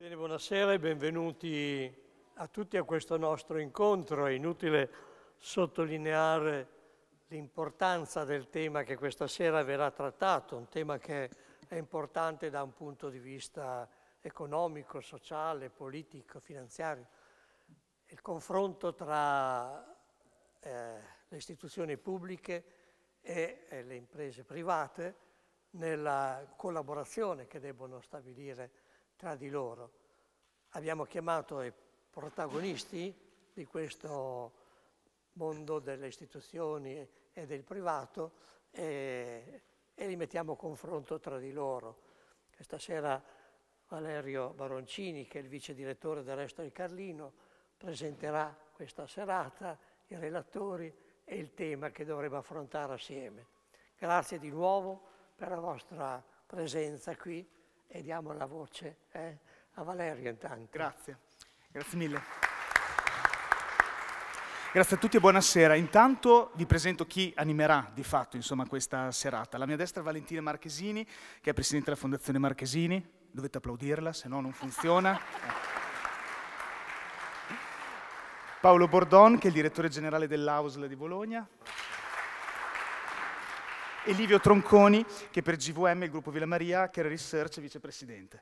Bene, buonasera e benvenuti a tutti a questo nostro incontro. È inutile sottolineare l'importanza del tema che questa sera verrà trattato, un tema che è importante da un punto di vista economico, sociale, politico, finanziario. Il confronto tra eh, le istituzioni pubbliche e, e eh, le imprese private nella collaborazione che debbono stabilire tra di loro. Abbiamo chiamato i protagonisti di questo mondo delle istituzioni e del privato e, e li mettiamo a confronto tra di loro. Questa sera Valerio Baroncini, che è il vice direttore del Resto di Carlino, presenterà questa serata, i relatori e il tema che dovremo affrontare assieme. Grazie di nuovo per la vostra presenza qui e diamo la voce eh, a Valerio intanto. Grazie, grazie mille. Grazie a tutti e buonasera. Intanto vi presento chi animerà di fatto insomma, questa serata. La mia destra è Valentina Marchesini, che è Presidente della Fondazione Marchesini. Dovete applaudirla, se no non funziona. Paolo Bordon, che è il Direttore Generale dell'Ausla di Bologna e Livio Tronconi, che per GVM, il gruppo Villa Maria, che era Research, vicepresidente.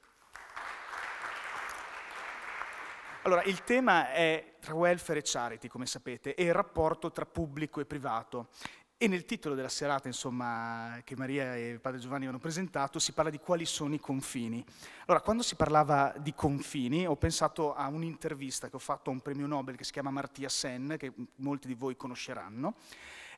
Allora, il tema è tra welfare e charity, come sapete, e il rapporto tra pubblico e privato. E nel titolo della serata, insomma, che Maria e Padre Giovanni hanno presentato, si parla di quali sono i confini. Allora, quando si parlava di confini, ho pensato a un'intervista che ho fatto a un premio Nobel che si chiama Martia Sen, che molti di voi conosceranno,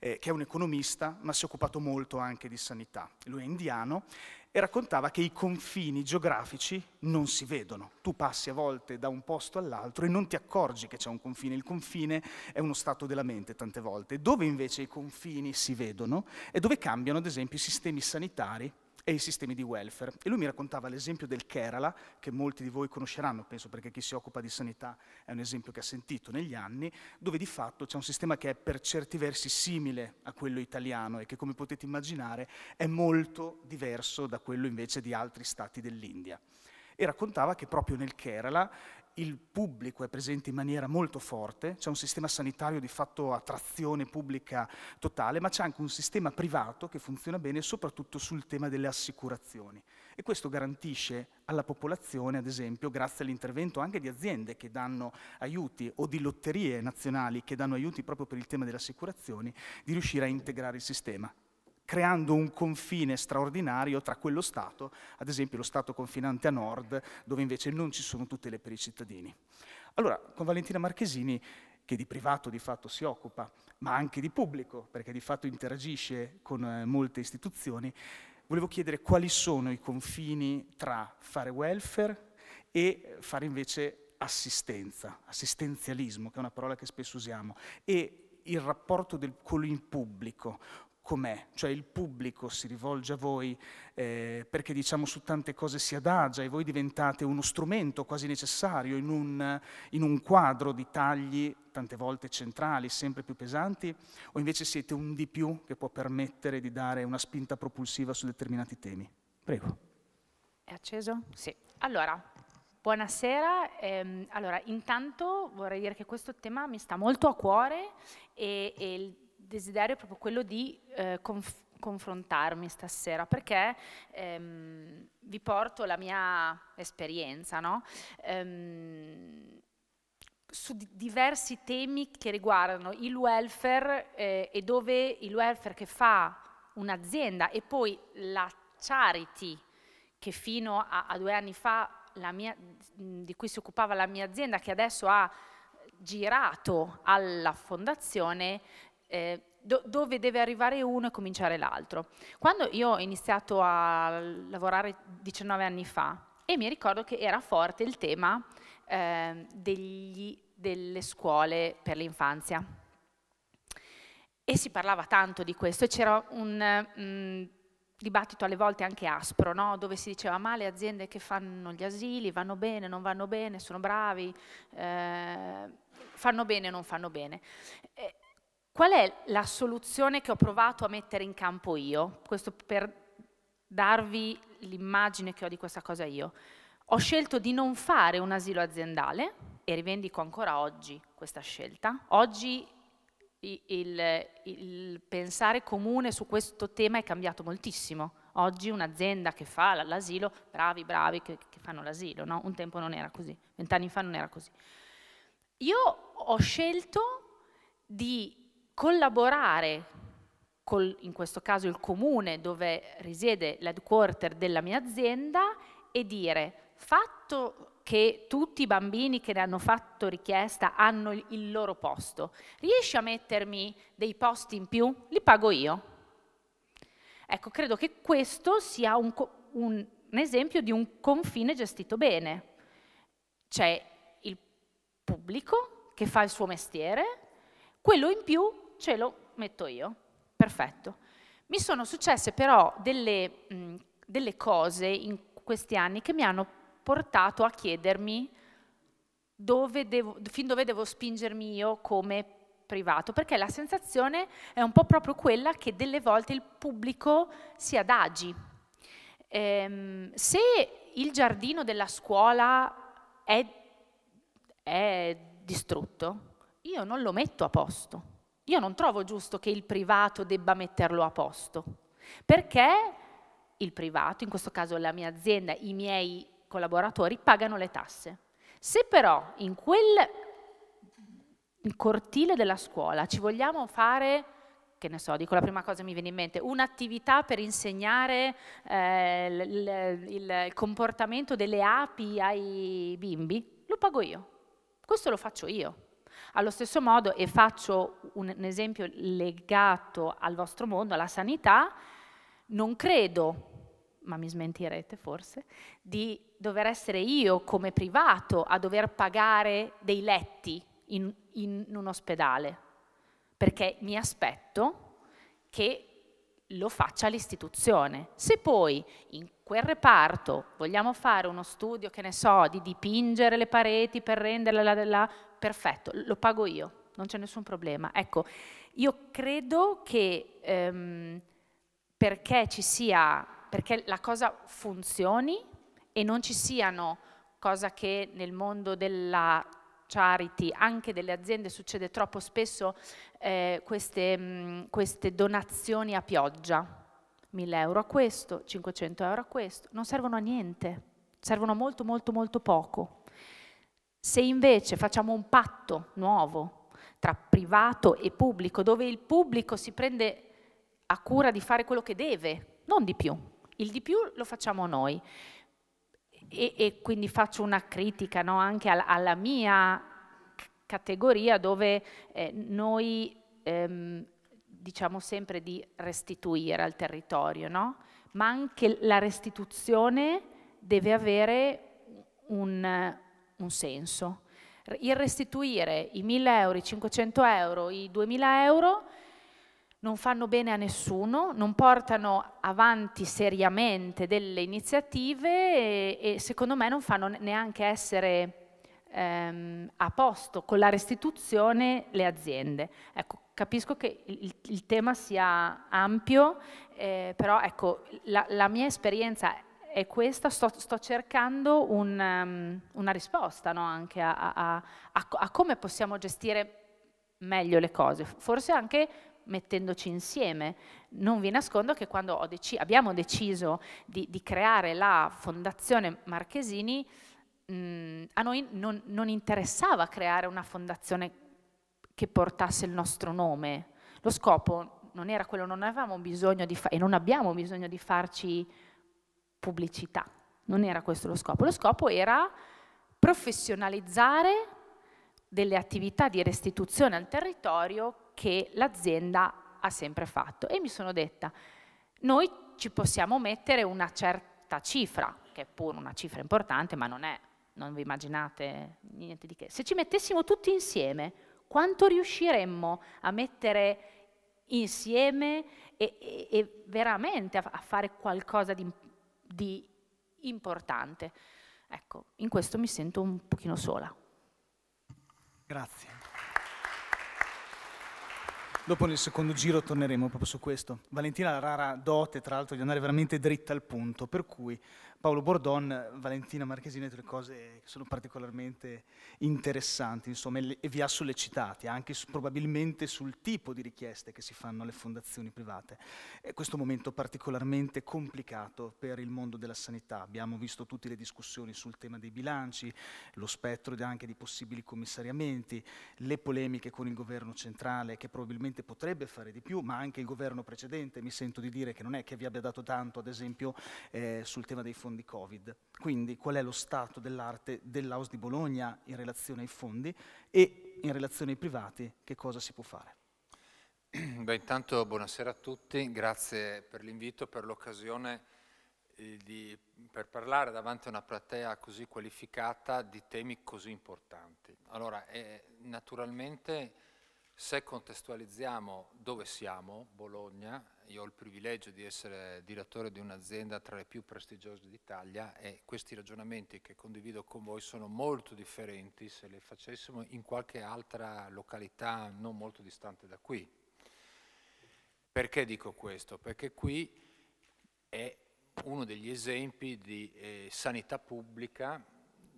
eh, che è un economista, ma si è occupato molto anche di sanità. Lui è indiano e raccontava che i confini geografici non si vedono. Tu passi a volte da un posto all'altro e non ti accorgi che c'è un confine. Il confine è uno stato della mente tante volte. Dove invece i confini si vedono è dove cambiano, ad esempio, i sistemi sanitari e i sistemi di welfare. E lui mi raccontava l'esempio del Kerala, che molti di voi conosceranno, penso perché chi si occupa di sanità è un esempio che ha sentito negli anni, dove di fatto c'è un sistema che è per certi versi simile a quello italiano e che come potete immaginare è molto diverso da quello invece di altri stati dell'India e raccontava che proprio nel Kerala il pubblico è presente in maniera molto forte, c'è un sistema sanitario di fatto a trazione pubblica totale, ma c'è anche un sistema privato che funziona bene soprattutto sul tema delle assicurazioni. E questo garantisce alla popolazione, ad esempio, grazie all'intervento anche di aziende che danno aiuti o di lotterie nazionali che danno aiuti proprio per il tema delle assicurazioni, di riuscire a integrare il sistema creando un confine straordinario tra quello Stato, ad esempio lo Stato confinante a nord, dove invece non ci sono tutele per i cittadini. Allora, con Valentina Marchesini, che di privato di fatto si occupa, ma anche di pubblico, perché di fatto interagisce con eh, molte istituzioni, volevo chiedere quali sono i confini tra fare welfare e fare invece assistenza, assistenzialismo, che è una parola che spesso usiamo, e il rapporto del, con il pubblico, com'è, cioè il pubblico si rivolge a voi eh, perché diciamo su tante cose si adagia e voi diventate uno strumento quasi necessario in un, in un quadro di tagli tante volte centrali, sempre più pesanti, o invece siete un di più che può permettere di dare una spinta propulsiva su determinati temi? Prego. È acceso? Sì. Allora, buonasera. Eh, allora, intanto vorrei dire che questo tema mi sta molto a cuore e, e desiderio è proprio quello di eh, conf confrontarmi stasera perché ehm, vi porto la mia esperienza no? ehm, su di diversi temi che riguardano il welfare eh, e dove il welfare che fa un'azienda e poi la charity che fino a, a due anni fa mia, di cui si occupava la mia azienda che adesso ha girato alla fondazione eh, do dove deve arrivare uno e cominciare l'altro. Quando io ho iniziato a lavorare 19 anni fa, e mi ricordo che era forte il tema eh, degli, delle scuole per l'infanzia. E si parlava tanto di questo e c'era un... Mm, dibattito alle volte anche aspro, no? dove si diceva ma le aziende che fanno gli asili vanno bene, non vanno bene, sono bravi, eh, fanno bene, o non fanno bene. E, Qual è la soluzione che ho provato a mettere in campo io? Questo per darvi l'immagine che ho di questa cosa io. Ho scelto di non fare un asilo aziendale e rivendico ancora oggi questa scelta. Oggi il, il, il pensare comune su questo tema è cambiato moltissimo. Oggi un'azienda che fa l'asilo, bravi, bravi che, che fanno l'asilo, no? Un tempo non era così, vent'anni fa non era così. Io ho scelto di collaborare con, in questo caso il comune dove risiede l'headquarter della mia azienda e dire fatto che tutti i bambini che ne hanno fatto richiesta hanno il loro posto, riesci a mettermi dei posti in più? Li pago io. Ecco, credo che questo sia un, un, un esempio di un confine gestito bene. C'è il pubblico che fa il suo mestiere, quello in più ce lo metto io. Perfetto. Mi sono successe però delle, mh, mm, delle cose in questi anni che mi hanno portato a chiedermi dove devo, fin dove devo spingermi io come privato, perché la sensazione è un po' proprio quella che delle volte il pubblico si adagi. Ehm, se il giardino della scuola è, è distrutto, io non lo metto a posto io non trovo giusto che il privato debba metterlo a posto, perché il privato, in questo caso la mia azienda, i miei collaboratori, pagano le tasse. Se però in quel cortile della scuola ci vogliamo fare che ne so, dico la prima cosa che mi viene in mente, un'attività per insegnare eh, l, il comportamento delle api ai bimbi, lo pago io. Questo lo faccio io. Allo stesso modo, e faccio un, un esempio legato al vostro mondo, alla sanità, non credo ma mi smentirete forse, di dover essere io come privato a dover pagare dei letti in, in, un ospedale, perché mi aspetto che lo faccia l'istituzione. Se poi in quel reparto vogliamo fare uno studio, che ne so, di dipingere le pareti per renderla, la, la, perfetto, lo pago io, non c'è nessun problema. Ecco, io credo che ehm, perché ci sia, perché la cosa funzioni e non ci siano, cosa che nel mondo della charity, anche delle aziende succede troppo spesso, eh, queste, mh, mm, queste donazioni a pioggia. 1000 euro a questo, 500 euro a questo, non servono a niente, servono molto molto molto poco. Se invece facciamo un patto nuovo tra privato e pubblico, dove il pubblico si prende a cura di fare quello che deve, non di più, il di più lo facciamo noi. E, e quindi faccio una critica no, anche alla, alla mia categoria dove eh, noi ehm, diciamo sempre di restituire al territorio, no? ma anche la restituzione deve avere un, un senso. Il restituire i 1000 euro, i 500 euro, i 2000 euro non fanno bene a nessuno, non portano avanti seriamente delle iniziative e, e secondo me non fanno neanche essere ehm, a posto con la restituzione le aziende. Ecco, capisco che il, il tema sia ampio, eh, però ecco, la, la mia esperienza è è questa, sto, sto cercando un, um, una risposta no? anche a, a, a, a, come possiamo gestire meglio le cose, forse anche mettendoci insieme. Non vi nascondo che quando deci abbiamo deciso di, di, creare la Fondazione Marchesini, mh, mm, a noi non, non interessava creare una fondazione che portasse il nostro nome. Lo scopo non era quello, non avevamo bisogno di e non abbiamo bisogno di farci pubblicità. Non era questo lo scopo. Lo scopo era professionalizzare delle attività di restituzione al territorio che l'azienda ha sempre fatto. E mi sono detta, noi ci possiamo mettere una certa cifra, che è pure una cifra importante, ma non è, non vi immaginate niente di che. Se ci mettessimo tutti insieme, quanto riusciremmo a mettere insieme e, e, e veramente a, a fare qualcosa di importante? di importante. Ecco, in questo mi sento un pochino sola. Grazie. Dopo nel secondo giro torneremo proprio su questo. Valentina ha la rara dote, tra l'altro, di andare veramente dritta al punto, per cui Paolo Bordon, Valentina Marchesini, delle cose che sono particolarmente interessanti, insomma, e vi ha sollecitati anche su, probabilmente sul tipo di richieste che si fanno alle fondazioni private. È questo momento particolarmente complicato per il mondo della sanità. Abbiamo visto tutte le discussioni sul tema dei bilanci, lo spettro anche di possibili commissariamenti, le polemiche con il governo centrale che probabilmente potrebbe fare di più, ma anche il governo precedente, mi sento di dire che non è che vi abbia dato tanto, ad esempio, eh, sul tema dei fondi fondi Covid. Quindi qual è lo stato dell'arte dell'Aus di Bologna in relazione ai fondi e in relazione ai privati che cosa si può fare. Beh, intanto buonasera a tutti, grazie per l'invito, per l'occasione eh, di, per parlare davanti a una platea così qualificata di temi così importanti. Allora, eh, naturalmente se contestualizziamo dove siamo, Bologna, io ho il privilegio di essere direttore di un'azienda tra le più prestigiose d'Italia e questi ragionamenti che condivido con voi sono molto differenti se li facessimo in qualche altra località non molto distante da qui. Perché dico questo? Perché qui è uno degli esempi di eh, sanità pubblica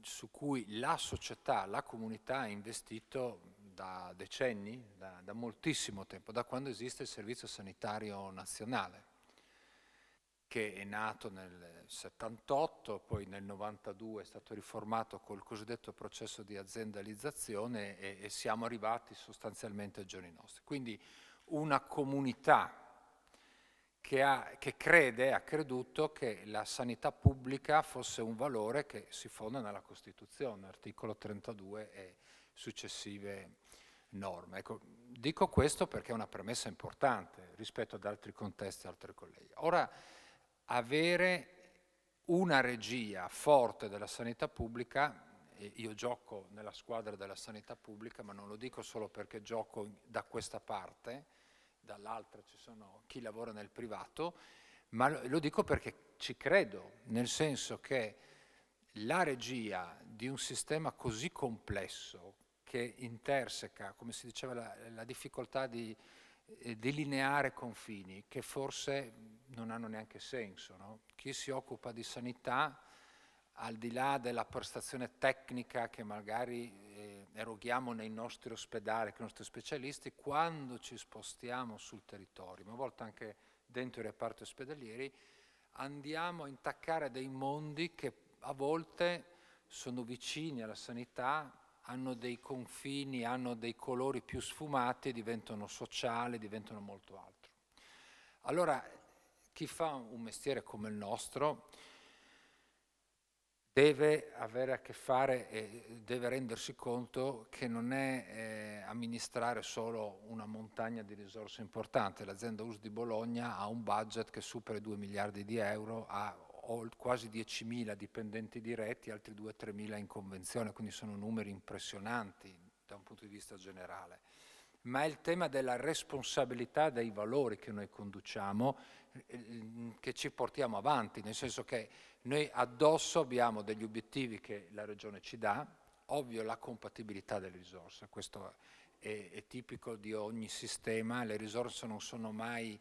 su cui la società, la comunità ha investito da decenni, da, da moltissimo tempo, da quando esiste il Servizio Sanitario Nazionale, che è nato nel 78, poi nel 92 è stato riformato col cosiddetto processo di aziendalizzazione e, e siamo arrivati sostanzialmente ai giorni nostri. Quindi una comunità che, ha, che crede, ha creduto che la sanità pubblica fosse un valore che si fonda nella Costituzione, articolo 32 e successive norma. Ecco, dico questo perché è una premessa importante rispetto ad altri contesti, e altri colleghi. Ora, avere una regia forte della sanità pubblica, io gioco nella squadra della sanità pubblica, ma non lo dico solo perché gioco da questa parte, dall'altra ci sono chi lavora nel privato, ma lo dico perché ci credo, nel senso che la regia di un sistema così complesso che interseca, come si diceva, la, la difficoltà di eh, delineare confini che forse non hanno neanche senso. No? Chi si occupa di sanità, al di là della prestazione tecnica che magari eh, eroghiamo nei nostri ospedali, con i nostri specialisti, quando ci spostiamo sul territorio, ma a volte anche dentro i reparti ospedalieri, andiamo a intaccare dei mondi che a volte sono vicini alla sanità, hanno dei confini, hanno dei colori più sfumati, diventano sociali, diventano molto altro. Allora, chi fa un mestiere come il nostro deve avere a che fare e deve rendersi conto che non è eh, amministrare solo una montagna di risorse importanti. L'azienda US di Bologna ha un budget che supera i 2 miliardi di euro, ha ho quasi 10.000 dipendenti diretti, altri 2-3.000 in convenzione, quindi sono numeri impressionanti da un punto di vista generale. Ma è il tema della responsabilità dei valori che noi conduciamo, ehm, che ci portiamo avanti, nel senso che noi addosso abbiamo degli obiettivi che la Regione ci dà, ovvio la compatibilità delle risorse, questo è, è tipico di ogni sistema, le risorse non sono mai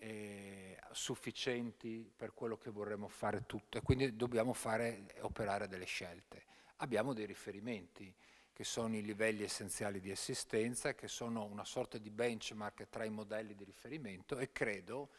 eh, sufficienti per quello che vorremmo fare tutto e quindi dobbiamo fare, eh, operare delle scelte. Abbiamo dei riferimenti che sono i livelli essenziali di assistenza, che sono una sorta di benchmark tra i modelli di riferimento e credo,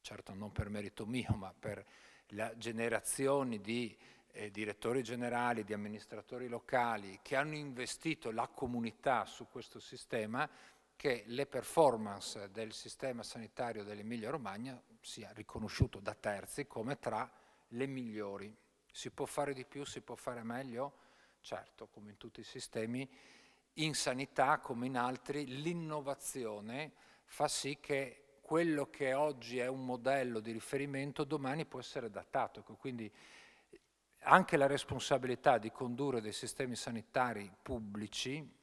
certo non per merito mio, ma per le generazioni di eh, direttori generali, di amministratori locali che hanno investito la comunità su questo sistema, che le performance del sistema sanitario dell'Emilia Romagna sia riconosciuto da terzi come tra le migliori. Si può fare di più, si può fare meglio? Certo, come in tutti i sistemi, in sanità come in altri, l'innovazione fa sì che quello che oggi è un modello di riferimento domani può essere adattato. Ecco, quindi anche la responsabilità di condurre dei sistemi sanitari pubblici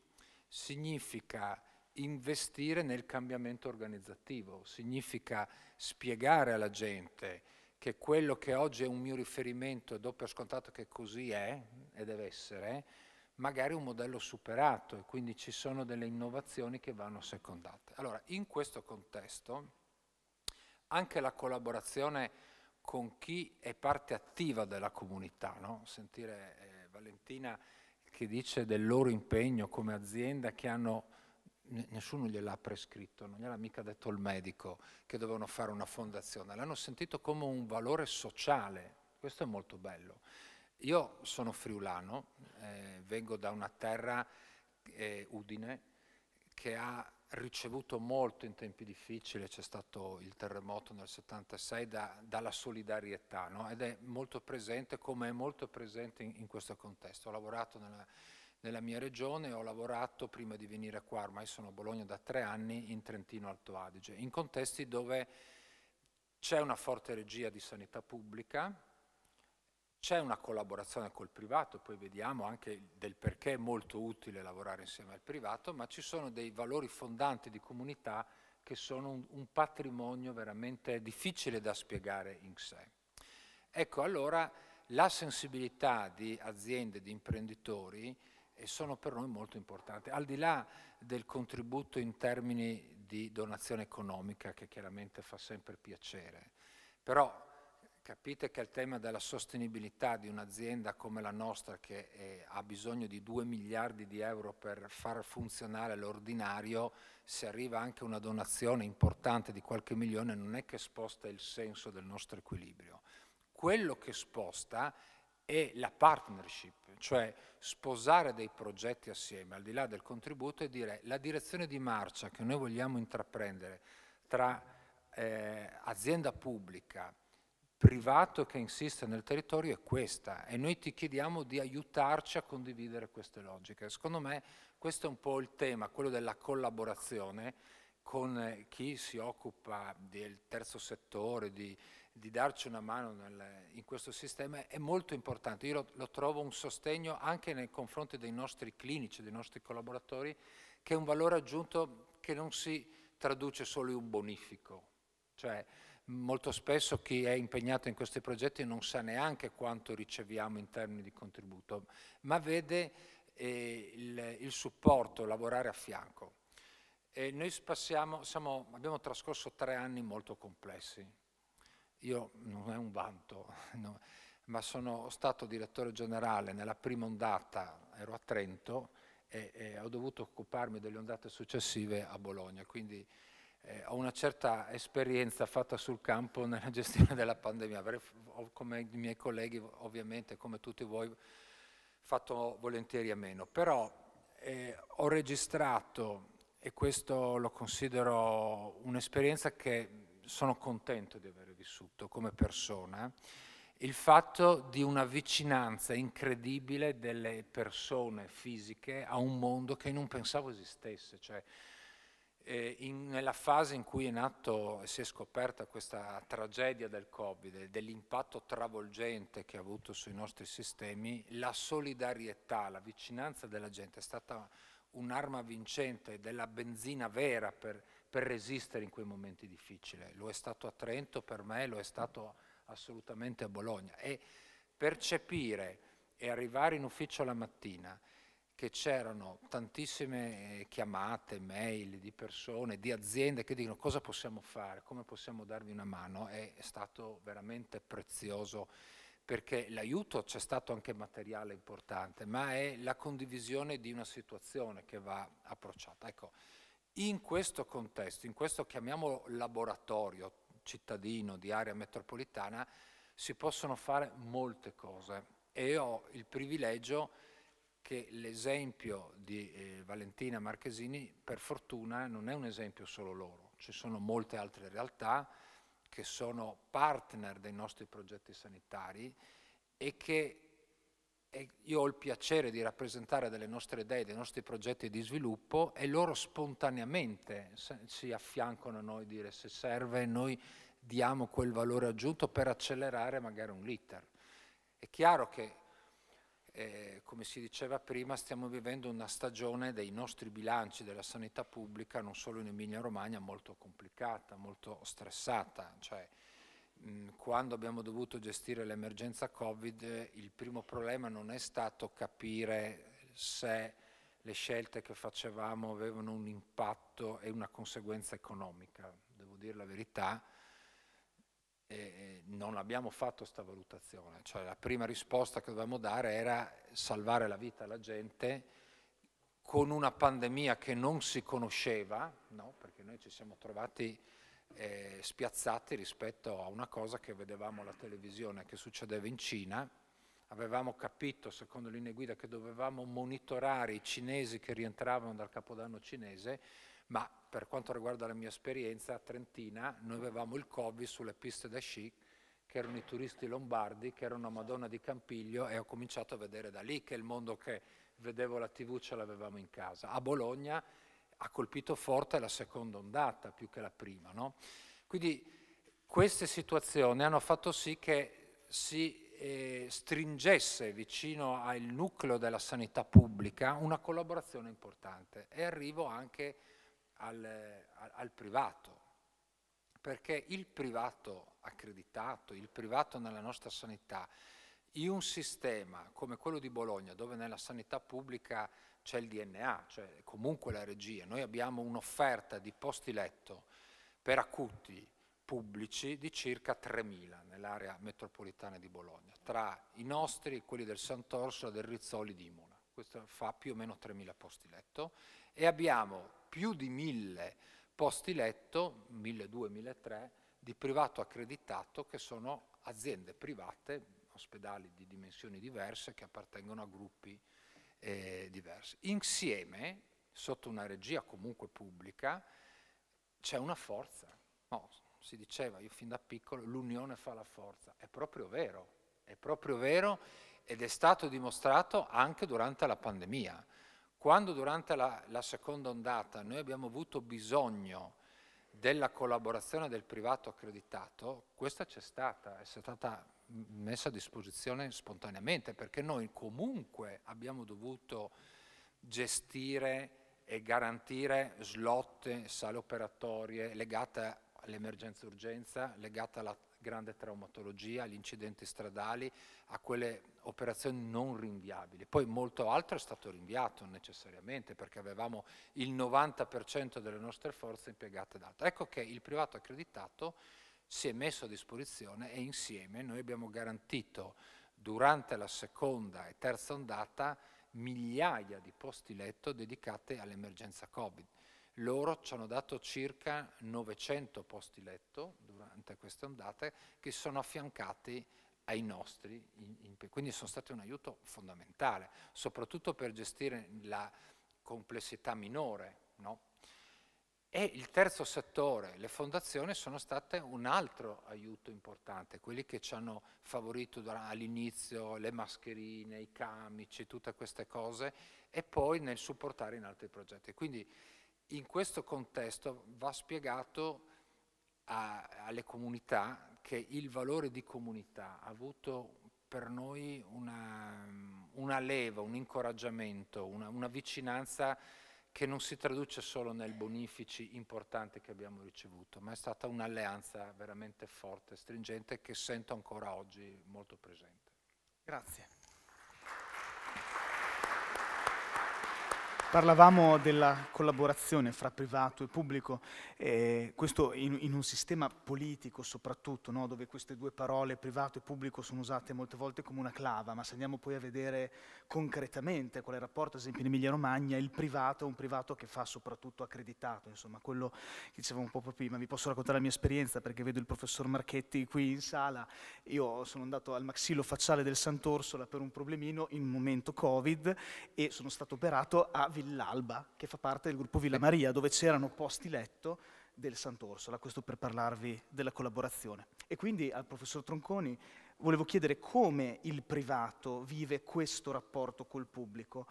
significa investire nel cambiamento organizzativo, significa spiegare alla gente che quello che oggi è un mio riferimento e do per scontato che così è e deve essere, magari un modello superato e quindi ci sono delle innovazioni che vanno secondate. Allora, in questo contesto anche la collaborazione con chi è parte attiva della comunità, no? sentire eh, Valentina che dice del loro impegno come azienda che hanno nessuno gliel'ha prescritto, non gliel'ha mica detto il medico che dovevano fare una fondazione, l'hanno sentito come un valore sociale, questo è molto bello. Io sono friulano, eh, vengo da una terra, eh, Udine, che ha ricevuto molto in tempi difficili, c'è stato il terremoto nel 76, da, dalla solidarietà, no? ed è molto presente come è molto presente in, in questo contesto. Ho lavorato nella nella mia regione, ho lavorato prima di venire qua, ormai sono a Bologna da tre anni, in Trentino Alto Adige, in contesti dove c'è una forte regia di sanità pubblica, c'è una collaborazione col privato, poi vediamo anche del perché è molto utile lavorare insieme al privato, ma ci sono dei valori fondanti di comunità che sono un, un patrimonio veramente difficile da spiegare in sé. Ecco allora la sensibilità di aziende, di imprenditori, e sono per noi molto importanti, al di là del contributo in termini di donazione economica che chiaramente fa sempre piacere, però capite che il tema della sostenibilità di un'azienda come la nostra che eh, ha bisogno di 2 miliardi di euro per far funzionare l'ordinario, se arriva anche una donazione importante di qualche milione non è che sposta il senso del nostro equilibrio. Quello che sposta e la partnership, cioè sposare dei progetti assieme, al di là del contributo, e dire la direzione di marcia che noi vogliamo intraprendere tra eh, azienda pubblica, privato che insiste nel territorio è questa e noi ti chiediamo di aiutarci a condividere queste logiche. Secondo me questo è un po' il tema, quello della collaborazione con chi si occupa del terzo settore, di, di darci una mano nel, in questo sistema è molto importante. Io lo, lo, trovo un sostegno anche nei confronti dei nostri clinici, dei nostri collaboratori, che è un valore aggiunto che non si traduce solo in un bonifico. Cioè, molto spesso chi è impegnato in questi progetti non sa neanche quanto riceviamo in termini di contributo, ma vede eh, il, il supporto, lavorare a fianco. E noi spassiamo, siamo, abbiamo trascorso tre anni molto complessi, io non è un vanto, no, ma sono stato direttore generale nella prima ondata, ero a Trento e, e ho dovuto occuparmi delle ondate successive a Bologna, quindi eh, ho una certa esperienza fatta sul campo nella gestione della pandemia, Avrei, come i miei colleghi ovviamente, come tutti voi, fatto volentieri a meno, però eh, ho registrato e questo lo considero un'esperienza che sono contento di aver vissuto come persona, il fatto di una vicinanza incredibile delle persone fisiche a un mondo che non pensavo esistesse. Cioè, eh, in, nella fase in cui è nato e si è scoperta questa tragedia del Covid, dell'impatto travolgente che ha avuto sui nostri sistemi, la solidarietà, la vicinanza della gente è stata un'arma vincente della benzina vera per per resistere in quei momenti difficili. Lo è stato a Trento per me, lo è stato assolutamente a Bologna. E percepire e arrivare in ufficio la mattina che c'erano tantissime eh, chiamate, mail di persone, di aziende che dicono cosa possiamo fare, come possiamo darvi una mano, è stato veramente prezioso perché l'aiuto c'è stato anche materiale importante, ma è la condivisione di una situazione che va approcciata. Ecco, in questo contesto, in questo chiamiamolo laboratorio cittadino di area metropolitana, si possono fare molte cose e ho il privilegio che l'esempio di eh, Valentina Marchesini, per fortuna, non è un esempio solo loro, ci sono molte altre realtà che sono partner dei nostri progetti sanitari e che e io ho il piacere di rappresentare delle nostre idee, dei nostri progetti di sviluppo e loro spontaneamente si affiancano a noi dire se serve noi diamo quel valore aggiunto per accelerare magari un liter. È chiaro che, eh, come si diceva prima, stiamo vivendo una stagione dei nostri bilanci della sanità pubblica, non solo in Emilia Romagna, molto complicata, molto stressata. Cioè, Mm, quando abbiamo dovuto gestire l'emergenza Covid, il primo problema non è stato capire se le scelte che facevamo avevano un impatto e una conseguenza economica. Devo dire la verità, eh, non abbiamo fatto questa valutazione. Cioè, la prima risposta che dovevamo dare era salvare la vita alla gente con una pandemia che non si conosceva, no? perché noi ci siamo trovati eh, spiazzati rispetto a una cosa che vedevamo alla televisione che succedeva in Cina. Avevamo capito, secondo linee guida, che dovevamo monitorare i cinesi che rientravano dal capodanno cinese, ma per quanto riguarda la mia esperienza a Trentina, noi avevamo il Covid sulle piste da sci, che erano i turisti lombardi, che erano una Madonna di Campiglio e ho cominciato a vedere da lì che il mondo che vedevo la tv ce l'avevamo in casa. A Bologna ha colpito forte la seconda ondata più che la prima. No? Quindi queste situazioni hanno fatto sì che si eh, stringesse vicino al nucleo della sanità pubblica una collaborazione importante e arrivo anche al, al, al privato, perché il privato accreditato, il privato nella nostra sanità, in un sistema come quello di Bologna, dove nella sanità pubblica c'è il DNA, cioè comunque la regia. Noi abbiamo un'offerta di posti letto per acuti pubblici di circa 3.000 nell'area metropolitana di Bologna, tra i nostri, quelli del Sant'Orsola, del Rizzoli, di Imola. Questo fa più o meno 3.000 posti letto e abbiamo più di 1.000 posti letto, 1.200-1.300, di privato accreditato che sono aziende private, ospedali di dimensioni diverse che appartengono a gruppi eh, diversi. Insieme, sotto una regia comunque pubblica, c'è una forza. No, si diceva, io fin da piccolo, l'unione fa la forza. È proprio vero, è proprio vero ed è stato dimostrato anche durante la pandemia. Quando durante la, la seconda ondata noi abbiamo avuto bisogno della collaborazione del privato accreditato, questa c'è stata, è stata messa a disposizione spontaneamente, perché noi comunque abbiamo dovuto gestire e garantire slot, sale operatorie legate all'emergenza-urgenza, legate alla grande traumatologia, agli incidenti stradali, a quelle operazioni non rinviabili. Poi molto altro è stato rinviato necessariamente perché avevamo il 90% delle nostre forze impiegate da altro. Ecco che il privato accreditato si è messo a disposizione e insieme noi abbiamo garantito durante la seconda e terza ondata migliaia di posti letto dedicati all'emergenza Covid. Loro ci hanno dato circa 900 posti letto durante queste ondate che sono affiancati ai nostri, in, in, quindi sono stati un aiuto fondamentale, soprattutto per gestire la complessità minore, no? E il terzo settore, le fondazioni, sono state un altro aiuto importante, quelli che ci hanno favorito all'inizio le mascherine, i camici, tutte queste cose, e poi nel supportare in altri progetti. Quindi in questo contesto va spiegato a, alle comunità che il valore di comunità ha avuto per noi una, una leva, un incoraggiamento, una, una vicinanza che non si traduce solo nel bonifici importanti che abbiamo ricevuto, ma è stata un'alleanza veramente forte, stringente, che sento ancora oggi molto presente. Grazie. Parlavamo della collaborazione fra privato e pubblico, eh, questo in, in, un sistema politico soprattutto, no? dove queste due parole privato e pubblico sono usate molte volte come una clava, ma se andiamo poi a vedere concretamente qual è il rapporto, ad esempio in Emilia Romagna, il privato è un privato che fa soprattutto accreditato, insomma quello che dicevamo un po' prima, vi posso raccontare la mia esperienza perché vedo il professor Marchetti qui in sala, io sono andato al maxillo facciale del Sant'Orsola per un problemino in un momento Covid e sono stato operato a Villalba, che fa parte del gruppo Villa Maria, dove c'erano posti letto del Sant'Orsola, questo per parlarvi della collaborazione. E quindi al professor Tronconi volevo chiedere come il privato vive questo rapporto col pubblico,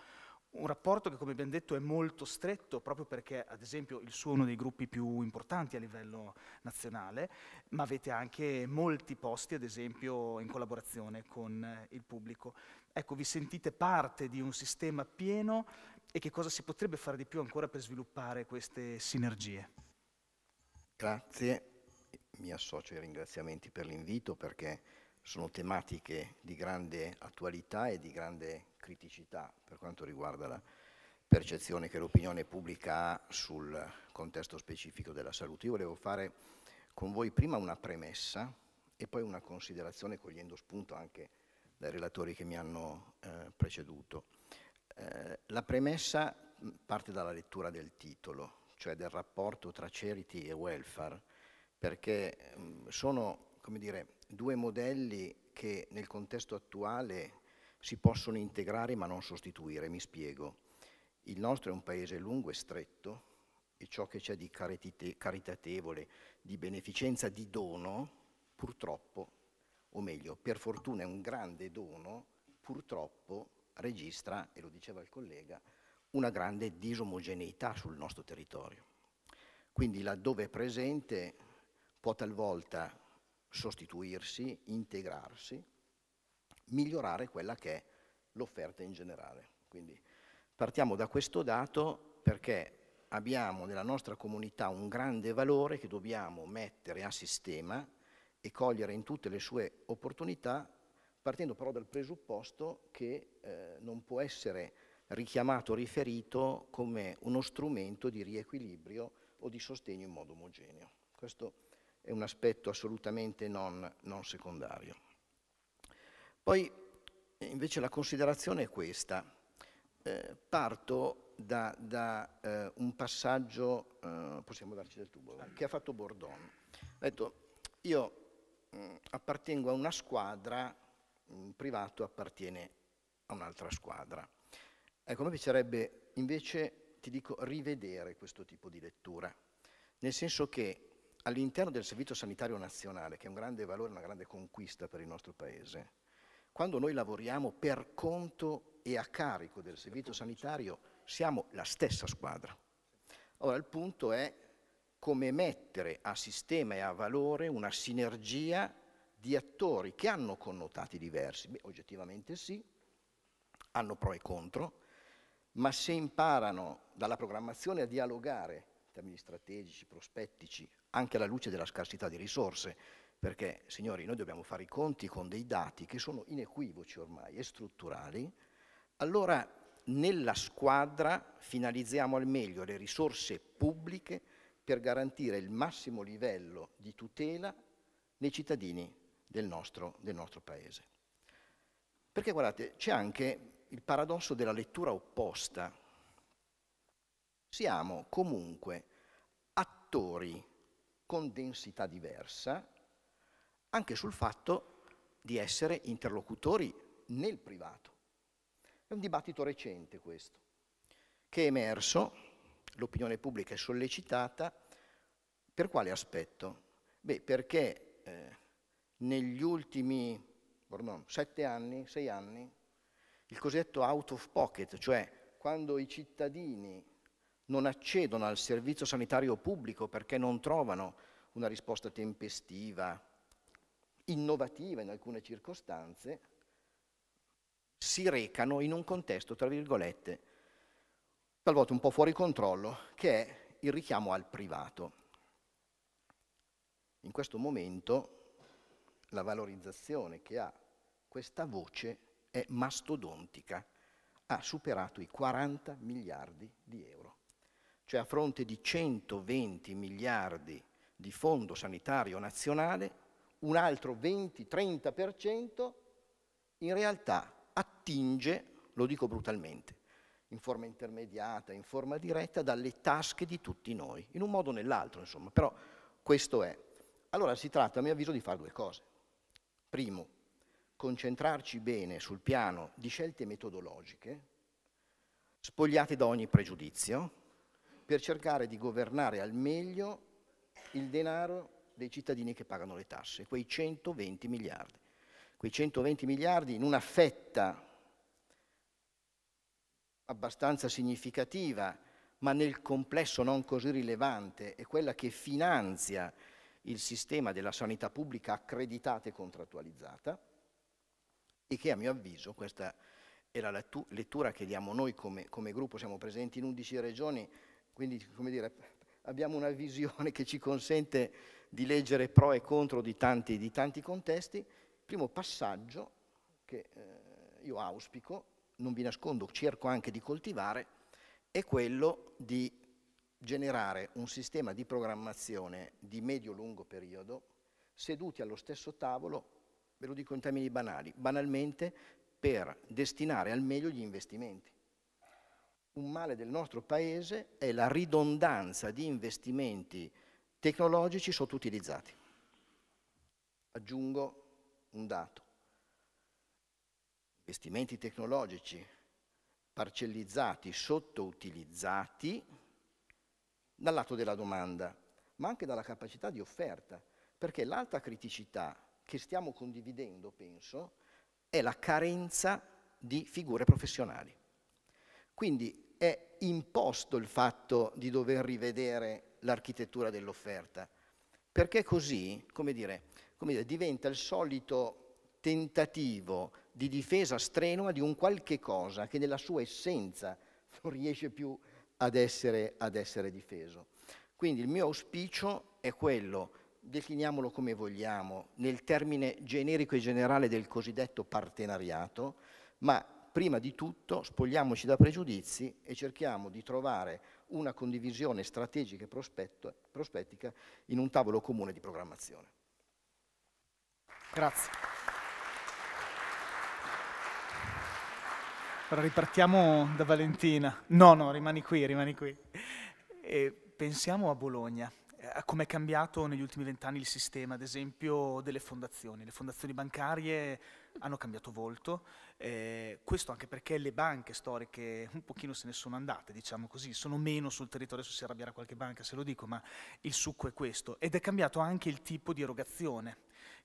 un rapporto che come abbiamo detto è molto stretto proprio perché ad esempio il suo è uno dei gruppi più importanti a livello nazionale, ma avete anche molti posti ad esempio in collaborazione con il pubblico. Ecco, vi sentite parte di un sistema pieno e che cosa si potrebbe fare di più ancora per sviluppare queste sinergie. Grazie, mi associo ai ringraziamenti per l'invito perché sono tematiche di grande attualità e di grande criticità per quanto riguarda la percezione che l'opinione pubblica ha sul contesto specifico della salute. Io volevo fare con voi prima una premessa e poi una considerazione cogliendo spunto anche dai relatori che mi hanno eh, preceduto. Eh, la premessa mm, parte dalla lettura del titolo, cioè del rapporto tra charity e welfare, perché mh, mm, sono dire, due modelli che nel contesto attuale si possono integrare ma non sostituire, mi spiego. Il nostro è un paese lungo e stretto e ciò che c'è di caritatevole, di beneficenza, di dono, purtroppo, o meglio, per fortuna è un grande dono, purtroppo registra, e lo diceva il collega, una grande disomogeneità sul nostro territorio. Quindi laddove è presente può talvolta sostituirsi, integrarsi, migliorare quella che è l'offerta in generale. Quindi partiamo da questo dato perché abbiamo nella nostra comunità un grande valore che dobbiamo mettere a sistema e cogliere in tutte le sue opportunità partendo però dal presupposto che eh, non può essere richiamato, riferito come uno strumento di riequilibrio o di sostegno in modo omogeneo. Questo è un aspetto assolutamente non, non secondario. Poi invece la considerazione è questa. Eh, parto da, da eh, un passaggio, eh, possiamo darci del tubo, che ha fatto Bordone. Ha detto, io mh, mm, appartengo a una squadra privato appartiene a un'altra squadra. Ecco, a me piacerebbe invece, ti dico, rivedere questo tipo di lettura, nel senso che all'interno del Servizio Sanitario Nazionale, che è un grande valore, una grande conquista per il nostro Paese, quando noi lavoriamo per conto e a carico del Servizio Sanitario, siamo la stessa squadra. Ora il punto è come mettere a sistema e a valore una sinergia di attori che hanno connotati diversi? Beh, oggettivamente sì, hanno pro e contro, ma se imparano dalla programmazione a dialogare in termini strategici, prospettici, anche alla luce della scarsità di risorse, perché signori noi dobbiamo fare i conti con dei dati che sono inequivoci ormai e strutturali, allora nella squadra finalizziamo al meglio le risorse pubbliche per garantire il massimo livello di tutela nei cittadini del nostro, del nostro paese. Perché guardate, c'è anche il paradosso della lettura opposta. Siamo comunque attori con densità diversa anche sul fatto di essere interlocutori nel privato. È un dibattito recente questo, che è emerso, l'opinione pubblica è sollecitata, per quale aspetto? Beh, perché eh, negli ultimi boh, no, sette anni, sei anni, il cosiddetto out of pocket, cioè quando i cittadini non accedono al servizio sanitario pubblico perché non trovano una risposta tempestiva, innovativa in alcune circostanze, si recano in un contesto, tra virgolette, talvolta un po' fuori controllo, che è il richiamo al privato. In questo momento la valorizzazione che ha questa voce è mastodontica, ha superato i 40 miliardi di euro. Cioè a fronte di 120 miliardi di fondo sanitario nazionale, un altro 20-30% in realtà attinge, lo dico brutalmente, in forma intermediata, in forma diretta, dalle tasche di tutti noi, in un modo o nell'altro, insomma, però questo è. Allora si tratta, a mio avviso, di fare due cose. Primo, concentrarci bene sul piano di scelte metodologiche, spogliate da ogni pregiudizio, per cercare di governare al meglio il denaro dei cittadini che pagano le tasse, quei 120 miliardi. Quei 120 miliardi in una fetta abbastanza significativa, ma nel complesso non così rilevante, è quella che finanzia il sistema della sanità pubblica accreditata e contrattualizzata e che a mio avviso, questa è la lettura che diamo noi come, come gruppo, siamo presenti in 11 regioni, quindi dire, abbiamo una visione che ci consente di leggere pro e contro di tanti, di tanti contesti. Il primo passaggio che eh, io auspico, non vi nascondo, cerco anche di coltivare, è quello di generare un sistema di programmazione di medio-lungo periodo seduti allo stesso tavolo, ve lo dico in termini banali, banalmente per destinare al meglio gli investimenti. Un male del nostro Paese è la ridondanza di investimenti tecnologici sottoutilizzati. Aggiungo un dato. Investimenti tecnologici parcellizzati, sottoutilizzati, dal lato della domanda, ma anche dalla capacità di offerta, perché l'altra criticità che stiamo condividendo, penso, è la carenza di figure professionali. Quindi è imposto il fatto di dover rivedere l'architettura dell'offerta, perché così, come dire, come dire, diventa il solito tentativo di difesa strenua di un qualche cosa che nella sua essenza non riesce più a ad essere, ad essere difeso. Quindi il mio auspicio è quello, definiamolo come vogliamo, nel termine generico e generale del cosiddetto partenariato, ma prima di tutto spogliamoci da pregiudizi e cerchiamo di trovare una condivisione strategica e prospettica in un tavolo comune di programmazione. Grazie. Allora ripartiamo da Valentina. No, no, rimani qui, rimani qui. E pensiamo a Bologna, a come è cambiato negli ultimi vent'anni il sistema, ad esempio, delle fondazioni. Le fondazioni bancarie hanno cambiato volto, eh, questo anche perché le banche storiche un pochino se ne sono andate, diciamo così, sono meno sul territorio, adesso si arrabbierà qualche banca se lo dico, ma il succo è questo, ed è cambiato anche il tipo di erogazione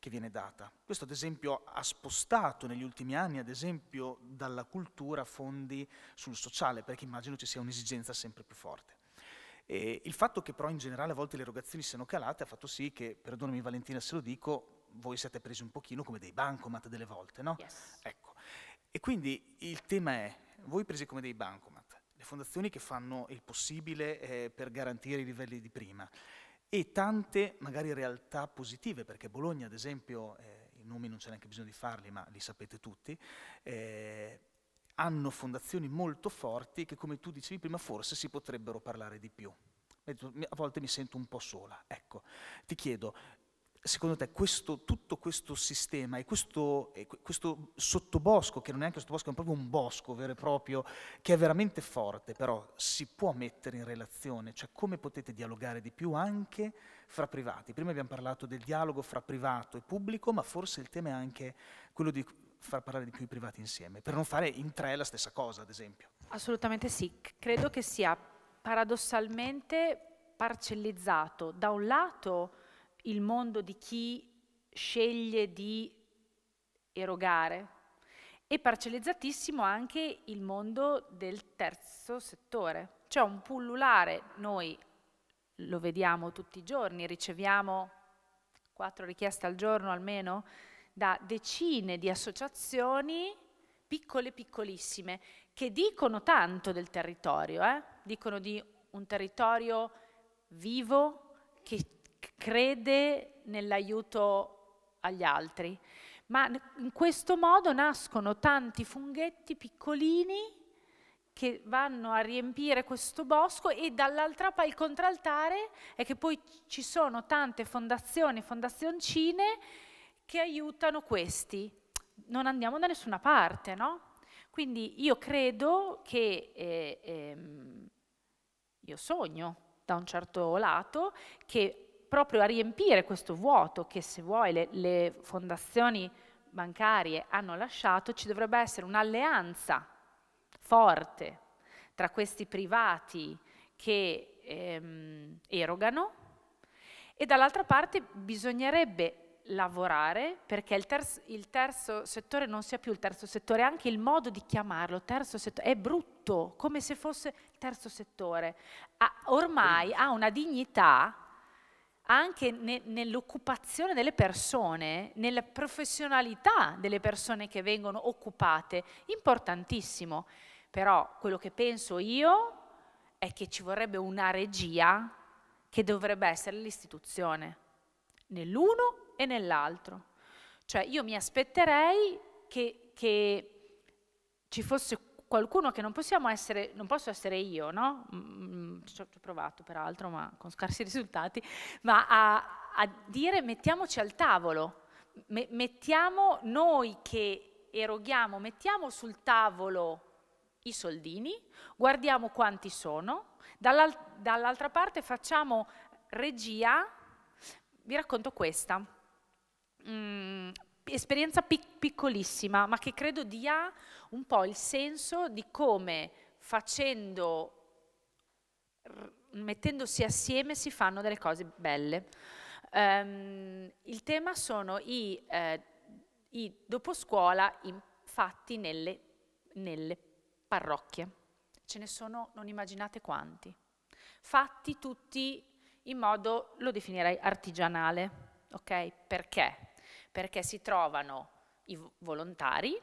che viene data. Questo ad esempio ha spostato negli ultimi anni, ad esempio, dalla cultura fondi sul sociale, perché immagino ci sia un'esigenza sempre più forte. E il fatto che però in generale a volte le erogazioni siano calate ha fatto sì che, perdonami Valentina se lo dico, voi siete presi un pochino come dei bancomat delle volte, no? Yes. Ecco. E quindi il tema è, voi presi come dei bancomat, le fondazioni che fanno il possibile eh, per garantire i livelli di prima, e tante magari realtà positive, perché Bologna ad esempio, eh, i nomi non c'è neanche bisogno di farli, ma li sapete tutti, eh, hanno fondazioni molto forti che come tu dicevi prima forse si potrebbero parlare di più. A volte mi sento un po' sola. Ecco, ti chiedo, secondo te questo, tutto questo sistema e questo, e questo, sottobosco, che non è anche un sottobosco, è proprio un bosco vero e proprio, che è veramente forte, però si può mettere in relazione, cioè come potete dialogare di più anche fra privati. Prima abbiamo parlato del dialogo fra privato e pubblico, ma forse il tema è anche quello di far parlare di più i privati insieme, per non fare in tre la stessa cosa, ad esempio. Assolutamente sì, credo che sia paradossalmente parcellizzato da un lato il mondo di chi sceglie di erogare e parcellizzatissimo anche il mondo del terzo settore. C'è un pullulare, noi lo vediamo tutti i giorni, riceviamo quattro richieste al giorno almeno da decine di associazioni piccole piccolissime che dicono tanto del territorio, eh? dicono di un territorio vivo che crede nell'aiuto agli altri. Ma in questo modo nascono tanti funghetti piccolini che vanno a riempire questo bosco e dall'altra parte il contraltare è che poi ci sono tante fondazioni, fondazioncine che aiutano questi. Non andiamo da nessuna parte, no? Quindi io credo che eh, ehm, io sogno da un certo lato che proprio a riempire questo vuoto che se vuoi le, le fondazioni bancarie hanno lasciato, ci dovrebbe essere un'alleanza forte tra questi privati che ehm, erogano e dall'altra parte bisognerebbe lavorare perché il terzo, il terzo, settore non sia più il terzo settore, anche il modo di chiamarlo terzo settore è brutto, come se fosse il terzo settore. Ha, ormai ha una dignità anche ne, nell'occupazione delle persone, nella professionalità delle persone che vengono occupate, importantissimo. Però quello che penso io è che ci vorrebbe una regia che dovrebbe essere l'istituzione, nell'uno e nell'altro. Cioè io mi aspetterei che, che ci fosse qualcuno che non possiamo essere, non posso essere io, no? Mm, mm, mm, ci ho provato peraltro, ma con scarsi risultati, ma a, a dire mettiamoci al tavolo, me, mettiamo noi che eroghiamo, mettiamo sul tavolo i soldini, guardiamo quanti sono, dall'al- dall'altra parte facciamo regia, vi racconto questa. Mm, esperienza pic piccolissima, ma che credo dia un po' il senso di come facendo, mettendosi assieme si fanno delle cose belle. Um, il tema sono i, eh, i dopo scuola fatti nelle, nelle parrocchie. Ce ne sono, non immaginate quanti. Fatti tutti in modo, lo definirei artigianale, ok? Perché? perché si trovano i volontari,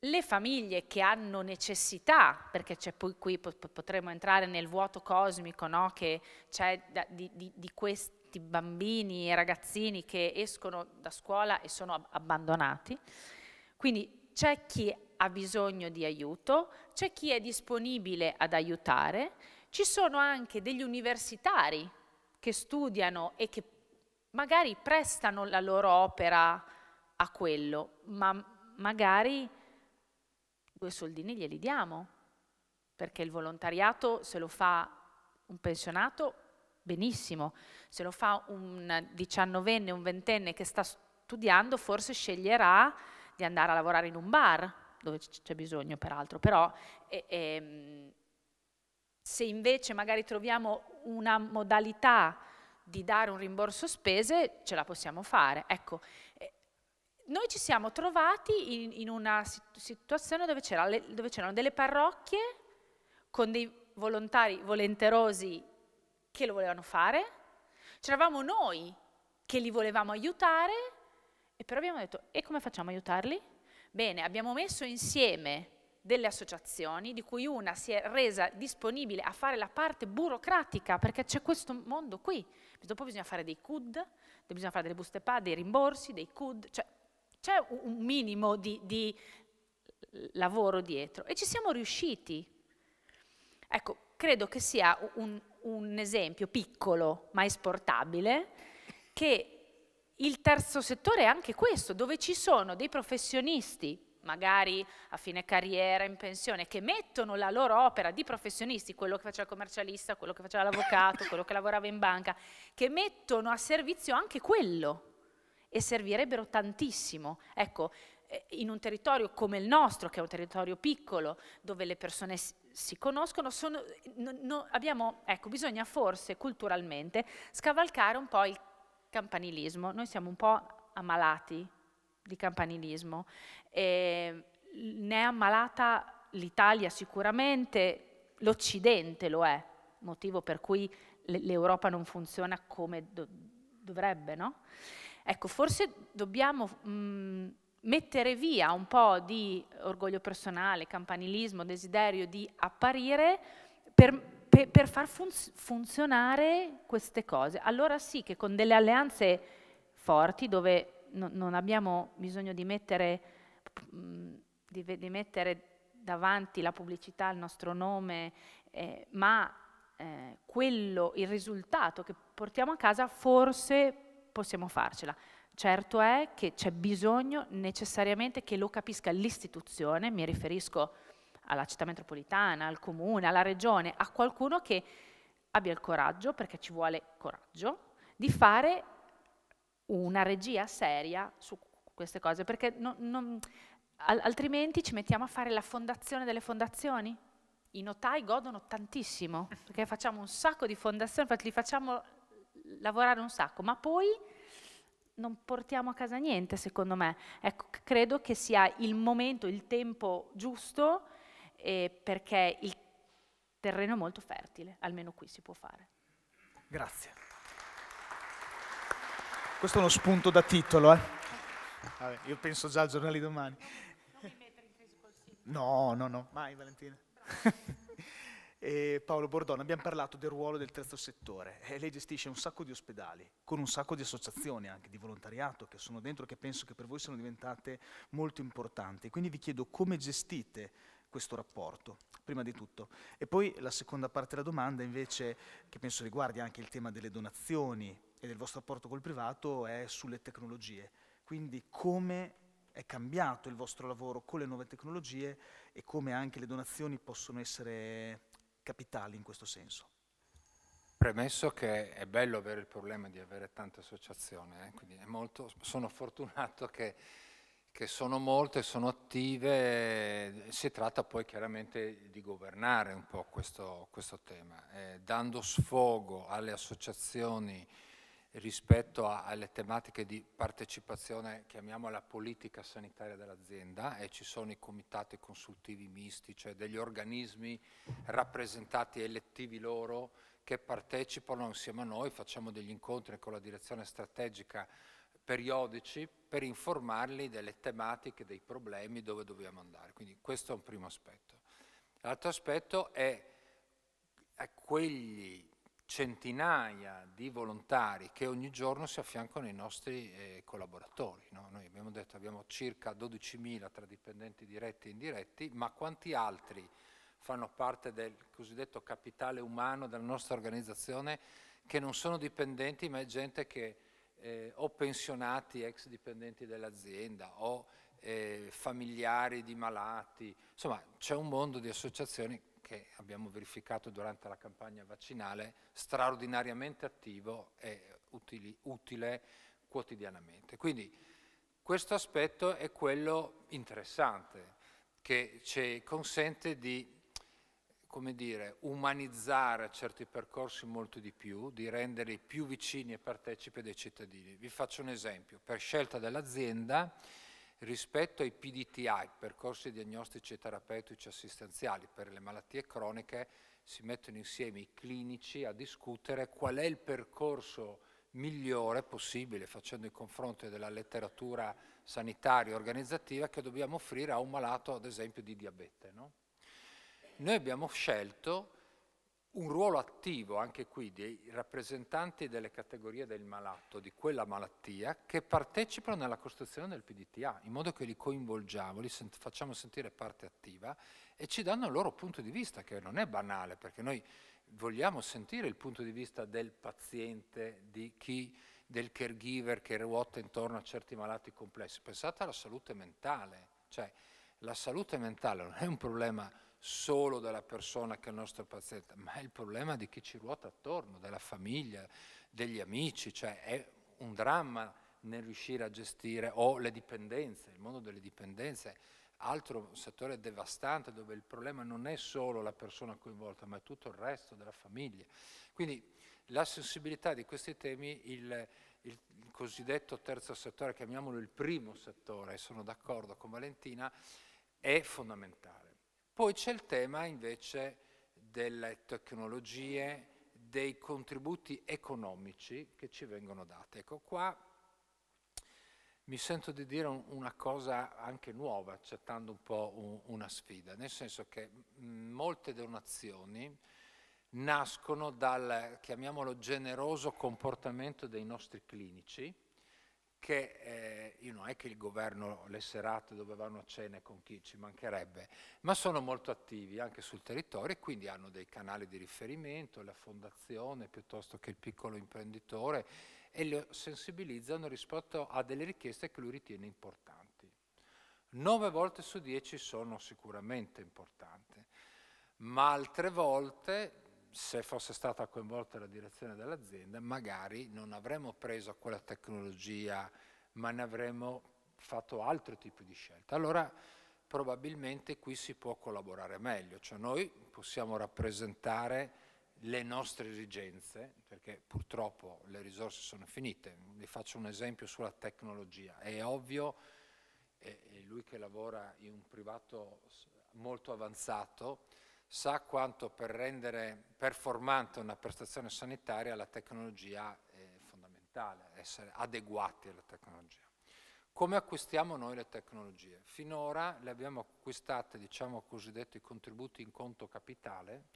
le famiglie che hanno necessità, perché c'è poi qui potremmo entrare nel vuoto cosmico no? che c'è di, di, di, questi bambini e ragazzini che escono da scuola e sono abbandonati. Quindi c'è chi ha bisogno di aiuto, c'è chi è disponibile ad aiutare, ci sono anche degli universitari che studiano e che magari prestano la loro opera a quello, ma magari due soldini glieli diamo, perché il volontariato se lo fa un pensionato, benissimo, se lo fa un diciannovenne, un ventenne che sta studiando, forse sceglierà di andare a lavorare in un bar, dove c'è bisogno peraltro, però e, e, ehm, se invece magari troviamo una modalità di dare un rimborso spese ce la possiamo fare. Ecco, eh, noi ci siamo trovati in, in una situazione dove, c'erano delle parrocchie con dei volontari volenterosi che lo volevano fare, c'eravamo noi che li volevamo aiutare, e però abbiamo detto, e come facciamo ad aiutarli? Bene, abbiamo messo insieme delle associazioni, di cui una si è resa disponibile a fare la parte burocratica, perché c'è questo mondo qui. Dopo bisogna fare dei CUD, bisogna fare delle buste PA, dei rimborsi, dei CUD, cioè c'è un minimo di, di lavoro dietro e ci siamo riusciti. Ecco, credo che sia un, un, esempio piccolo ma esportabile che il terzo settore è anche questo, dove ci sono dei professionisti magari a fine carriera, in pensione, che mettono la loro opera di professionisti, quello che faceva il commercialista, quello che faceva l'avvocato, quello che lavorava in banca, che mettono a servizio anche quello e servirebbero tantissimo. Ecco, eh, in un territorio come il nostro, che è un territorio piccolo, dove le persone si conoscono, sono, no, no, abbiamo, ecco, bisogna forse culturalmente scavalcare un po' il campanilismo. Noi siamo un po' ammalati di campanilismo eh, ne è ammalata l'Italia sicuramente, l'Occidente lo è, motivo per cui l'Europa non funziona come do dovrebbe, no? Ecco, forse dobbiamo mh, mhmm, mettere via un po' di orgoglio personale, campanilismo, desiderio di apparire per, per, per far fun funzionare queste cose. Allora sì che con delle alleanze forti dove no non abbiamo bisogno di mettere di, di mettere davanti la pubblicità, il nostro nome, eh, ma eh, quello, il risultato che portiamo a casa, forse possiamo farcela. Certo è che c'è bisogno necessariamente che lo capisca l'istituzione, mi riferisco alla città metropolitana, al comune, alla regione, a qualcuno che abbia il coraggio, perché ci vuole coraggio, di fare una regia seria su queste cose, perché non, non, altrimenti ci mettiamo a fare la fondazione delle fondazioni. I notai godono tantissimo, perché facciamo un sacco di fondazioni, li facciamo lavorare un sacco, ma poi non portiamo a casa niente, secondo me. Ecco, credo che sia il momento, il tempo giusto, eh, perché il terreno è molto fertile, almeno qui si può fare. Grazie. Questo è uno spunto da titolo, eh? Vabbè, io penso già al giornale di domani. Non mi in crisi No, no, no, mai Valentina. Paolo Bordone, abbiamo parlato del ruolo del terzo settore. E lei gestisce un sacco di ospedali, con un sacco di associazioni anche di volontariato che sono dentro, che penso che per voi siano diventate molto importanti. Quindi vi chiedo come gestite questo rapporto, prima di tutto. E poi la seconda parte della domanda, invece, che penso riguardi anche il tema delle donazioni e del vostro rapporto col privato, è sulle tecnologie quindi come è cambiato il vostro lavoro con le nuove tecnologie e come anche le donazioni possono essere capitali in questo senso. Premesso che è bello avere il problema di avere tante associazioni, eh, quindi molto, sono fortunato che, che, sono molte, sono attive, si tratta poi chiaramente di governare un po' questo, questo tema, eh, dando sfogo alle associazioni rispetto a, alle tematiche di partecipazione, chiamiamola politica sanitaria dell'azienda, e ci sono i comitati consultivi misti, cioè degli organismi rappresentati elettivi loro che partecipano insieme a noi, facciamo degli incontri con la direzione strategica periodici per informarli delle tematiche, dei problemi dove dobbiamo andare. Quindi questo è un primo aspetto. L'altro aspetto è a quegli centinaia di volontari che ogni giorno si affiancano ai nostri eh, collaboratori. No? Noi abbiamo detto abbiamo circa 12.000 tra dipendenti diretti e indiretti, ma quanti altri fanno parte del cosiddetto capitale umano della nostra organizzazione che non sono dipendenti ma è gente che eh, o pensionati, ex dipendenti dell'azienda o eh, familiari di malati, insomma c'è un mondo di associazioni che abbiamo verificato durante la campagna vaccinale, straordinariamente attivo e utili, utile quotidianamente. Quindi questo aspetto è quello interessante che ci consente di come dire, umanizzare certi percorsi molto di più, di renderli più vicini e partecipi dei cittadini. Vi faccio un esempio, per scelta dell'azienda rispetto ai PDTI, percorsi diagnostici e terapeutici assistenziali per le malattie croniche, si mettono insieme i clinici a discutere qual è il percorso migliore possibile facendo il confronto della letteratura sanitaria e organizzativa che dobbiamo offrire a un malato ad esempio di diabete. No? Noi abbiamo scelto un ruolo attivo anche qui dei rappresentanti delle categorie del malato, di quella malattia, che partecipano nella costruzione del PDTA, in modo che li coinvolgiamo, li sent facciamo sentire parte attiva e ci danno il loro punto di vista, che non è banale, perché noi vogliamo sentire il punto di vista del paziente, di chi, del caregiver che ruota intorno a certi malati complessi. Pensate alla salute mentale, cioè la salute mentale non è un problema solo della persona che è il nostro paziente, ma è il problema di chi ci ruota attorno, della famiglia, degli amici, cioè è un dramma nel riuscire a gestire o le dipendenze, il mondo delle dipendenze, altro settore devastante dove il problema non è solo la persona coinvolta, ma è tutto il resto della famiglia. Quindi la sensibilità di questi temi, il, il cosiddetto terzo settore, chiamiamolo il primo settore, sono d'accordo con Valentina, è fondamentale poi c'è il tema invece delle tecnologie, dei contributi economici che ci vengono dati. Ecco qua mi sento di dire una cosa anche nuova, accettando un po' un, una sfida, nel senso che molte donazioni nascono dal, chiamiamolo, generoso comportamento dei nostri clinici, che eh, io non è che il governo le serate dove vanno a cena con chi ci mancherebbe, ma sono molto attivi anche sul territorio e quindi hanno dei canali di riferimento, la fondazione piuttosto che il piccolo imprenditore e lo sensibilizzano rispetto a delle richieste che lui ritiene importanti. Nove volte su dieci sono sicuramente importanti, ma altre volte se fosse stata coinvolta la direzione dell'azienda, magari non avremmo preso quella tecnologia, ma ne avremmo fatto altro tipo di scelta. Allora probabilmente qui si può collaborare meglio, cioè noi possiamo rappresentare le nostre esigenze, perché purtroppo le risorse sono finite. Vi faccio un esempio sulla tecnologia. È ovvio, e lui che lavora in un privato molto avanzato, sa quanto per rendere performante una prestazione sanitaria la tecnologia è eh, fondamentale, essere adeguati alla tecnologia. Come acquistiamo noi le tecnologie? Finora le abbiamo acquistate, diciamo cosiddetto, i contributi in conto capitale,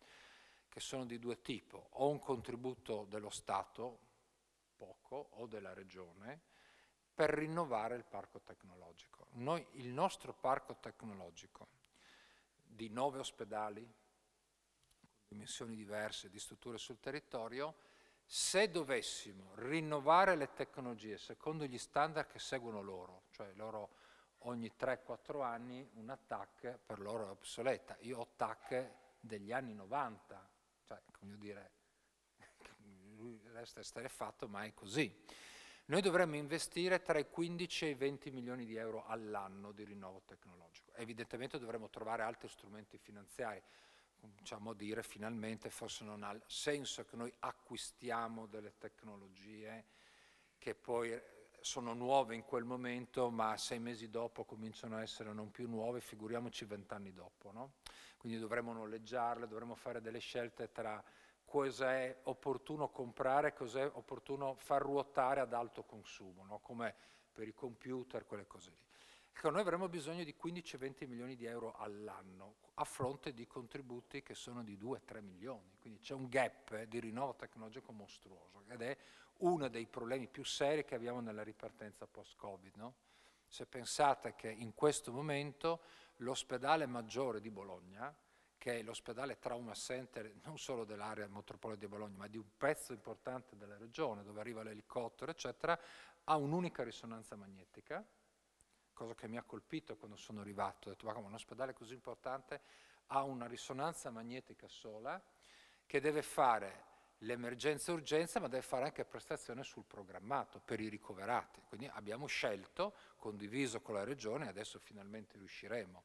che sono di due tipi, o un contributo dello Stato, poco, o della Regione, per rinnovare il parco tecnologico. Noi, il nostro parco tecnologico di nove ospedali, dimensioni diverse, di strutture sul territorio, se dovessimo rinnovare le tecnologie secondo gli standard che seguono loro, cioè loro ogni 3-4 anni una TAC per loro è obsoleta. Io ho TAC degli anni 90, cioè, come dire, resta stare fatto, ma è così. Noi dovremmo investire tra i 15 e i 20 milioni di euro all'anno di rinnovo tecnologico. Evidentemente dovremmo trovare altri strumenti finanziari cominciamo a dire finalmente forse non ha senso che noi acquistiamo delle tecnologie che poi eh, sono nuove in quel momento, ma sei mesi dopo cominciano a essere non più nuove, figuriamoci vent'anni dopo. No? Quindi dovremmo noleggiarle, dovremmo fare delle scelte tra cosa è opportuno comprare e cosa è opportuno far ruotare ad alto consumo, no? come per i computer, quelle cose lì. Ecco, noi avremo bisogno di 15-20 milioni di euro all'anno a fronte di contributi che sono di 2-3 milioni, quindi c'è un gap eh, di rinnovo tecnologico mostruoso ed è uno dei problemi più seri che abbiamo nella ripartenza post-Covid. No? Se pensate che in questo momento l'ospedale maggiore di Bologna, che è l'ospedale trauma center non solo dell'area metropolitana di Bologna, ma di un pezzo importante della regione dove arriva l'elicottero, eccetera, ha un'unica risonanza magnetica cosa che mi ha colpito quando sono arrivato, ho detto, ma come un ospedale così importante ha una risonanza magnetica sola che deve fare l'emergenza-urgenza, ma deve fare anche prestazione sul programmato per i ricoverati. Quindi abbiamo scelto, condiviso con la Regione, e adesso finalmente riusciremo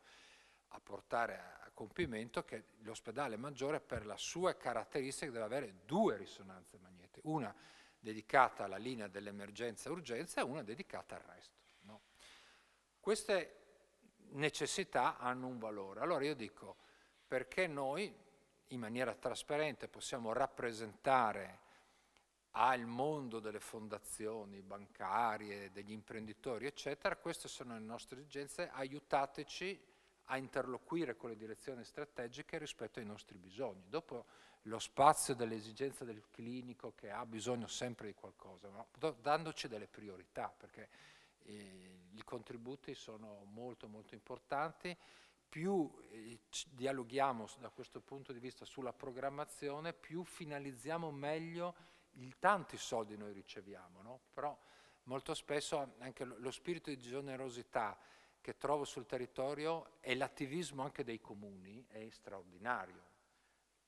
a portare a compimento che l'ospedale maggiore per le sue caratteristiche deve avere due risonanze magnetiche, una dedicata alla linea dell'emergenza-urgenza e una dedicata al resto. Queste necessità hanno un valore. Allora io dico, perché noi in maniera trasparente possiamo rappresentare al ah, mondo delle fondazioni bancarie, degli imprenditori, eccetera, queste sono le nostre esigenze, aiutateci a interloquire con le direzioni strategiche rispetto ai nostri bisogni. Dopo lo spazio dell'esigenza del clinico che ha bisogno sempre di qualcosa, ma dandoci delle priorità, perché eh, i contributi sono molto molto importanti, più eh, dialoghiamo da questo punto di vista sulla programmazione, più finalizziamo meglio i tanti soldi noi riceviamo, no? però molto spesso anche lo spirito di generosità che trovo sul territorio e l'attivismo anche dei comuni è straordinario.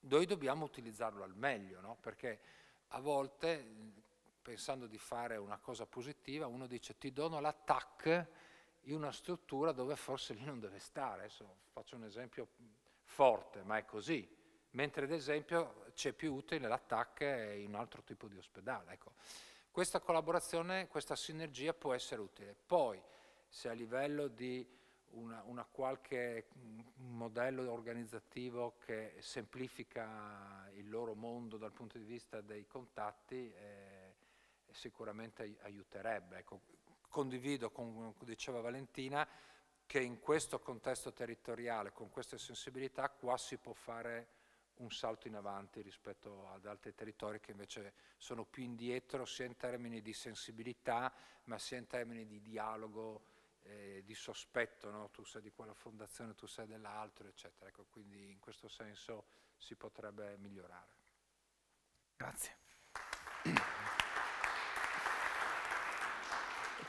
Noi dobbiamo utilizzarlo al meglio, no? perché a volte pensando di fare una cosa positiva, uno dice ti dono l'attack in una struttura dove forse lì non deve stare. Adesso faccio un esempio forte, ma è così. Mentre ad esempio c'è più utile l'attack in un altro tipo di ospedale. Ecco. Questa collaborazione, questa sinergia può essere utile. Poi, se a livello di una, una qualche mm, modello organizzativo che semplifica il loro mondo dal punto di vista dei contatti, eh, sicuramente aiuterebbe. Ecco, condivido, con, come diceva Valentina, che in questo contesto territoriale, con queste sensibilità, qua si può fare un salto in avanti rispetto ad altri territori che invece sono più indietro sia in termini di sensibilità ma sia in termini di dialogo, eh, di sospetto, no? tu sei di quella fondazione, tu sei dell'altro, eccetera. Ecco, quindi in questo senso si potrebbe migliorare. Grazie.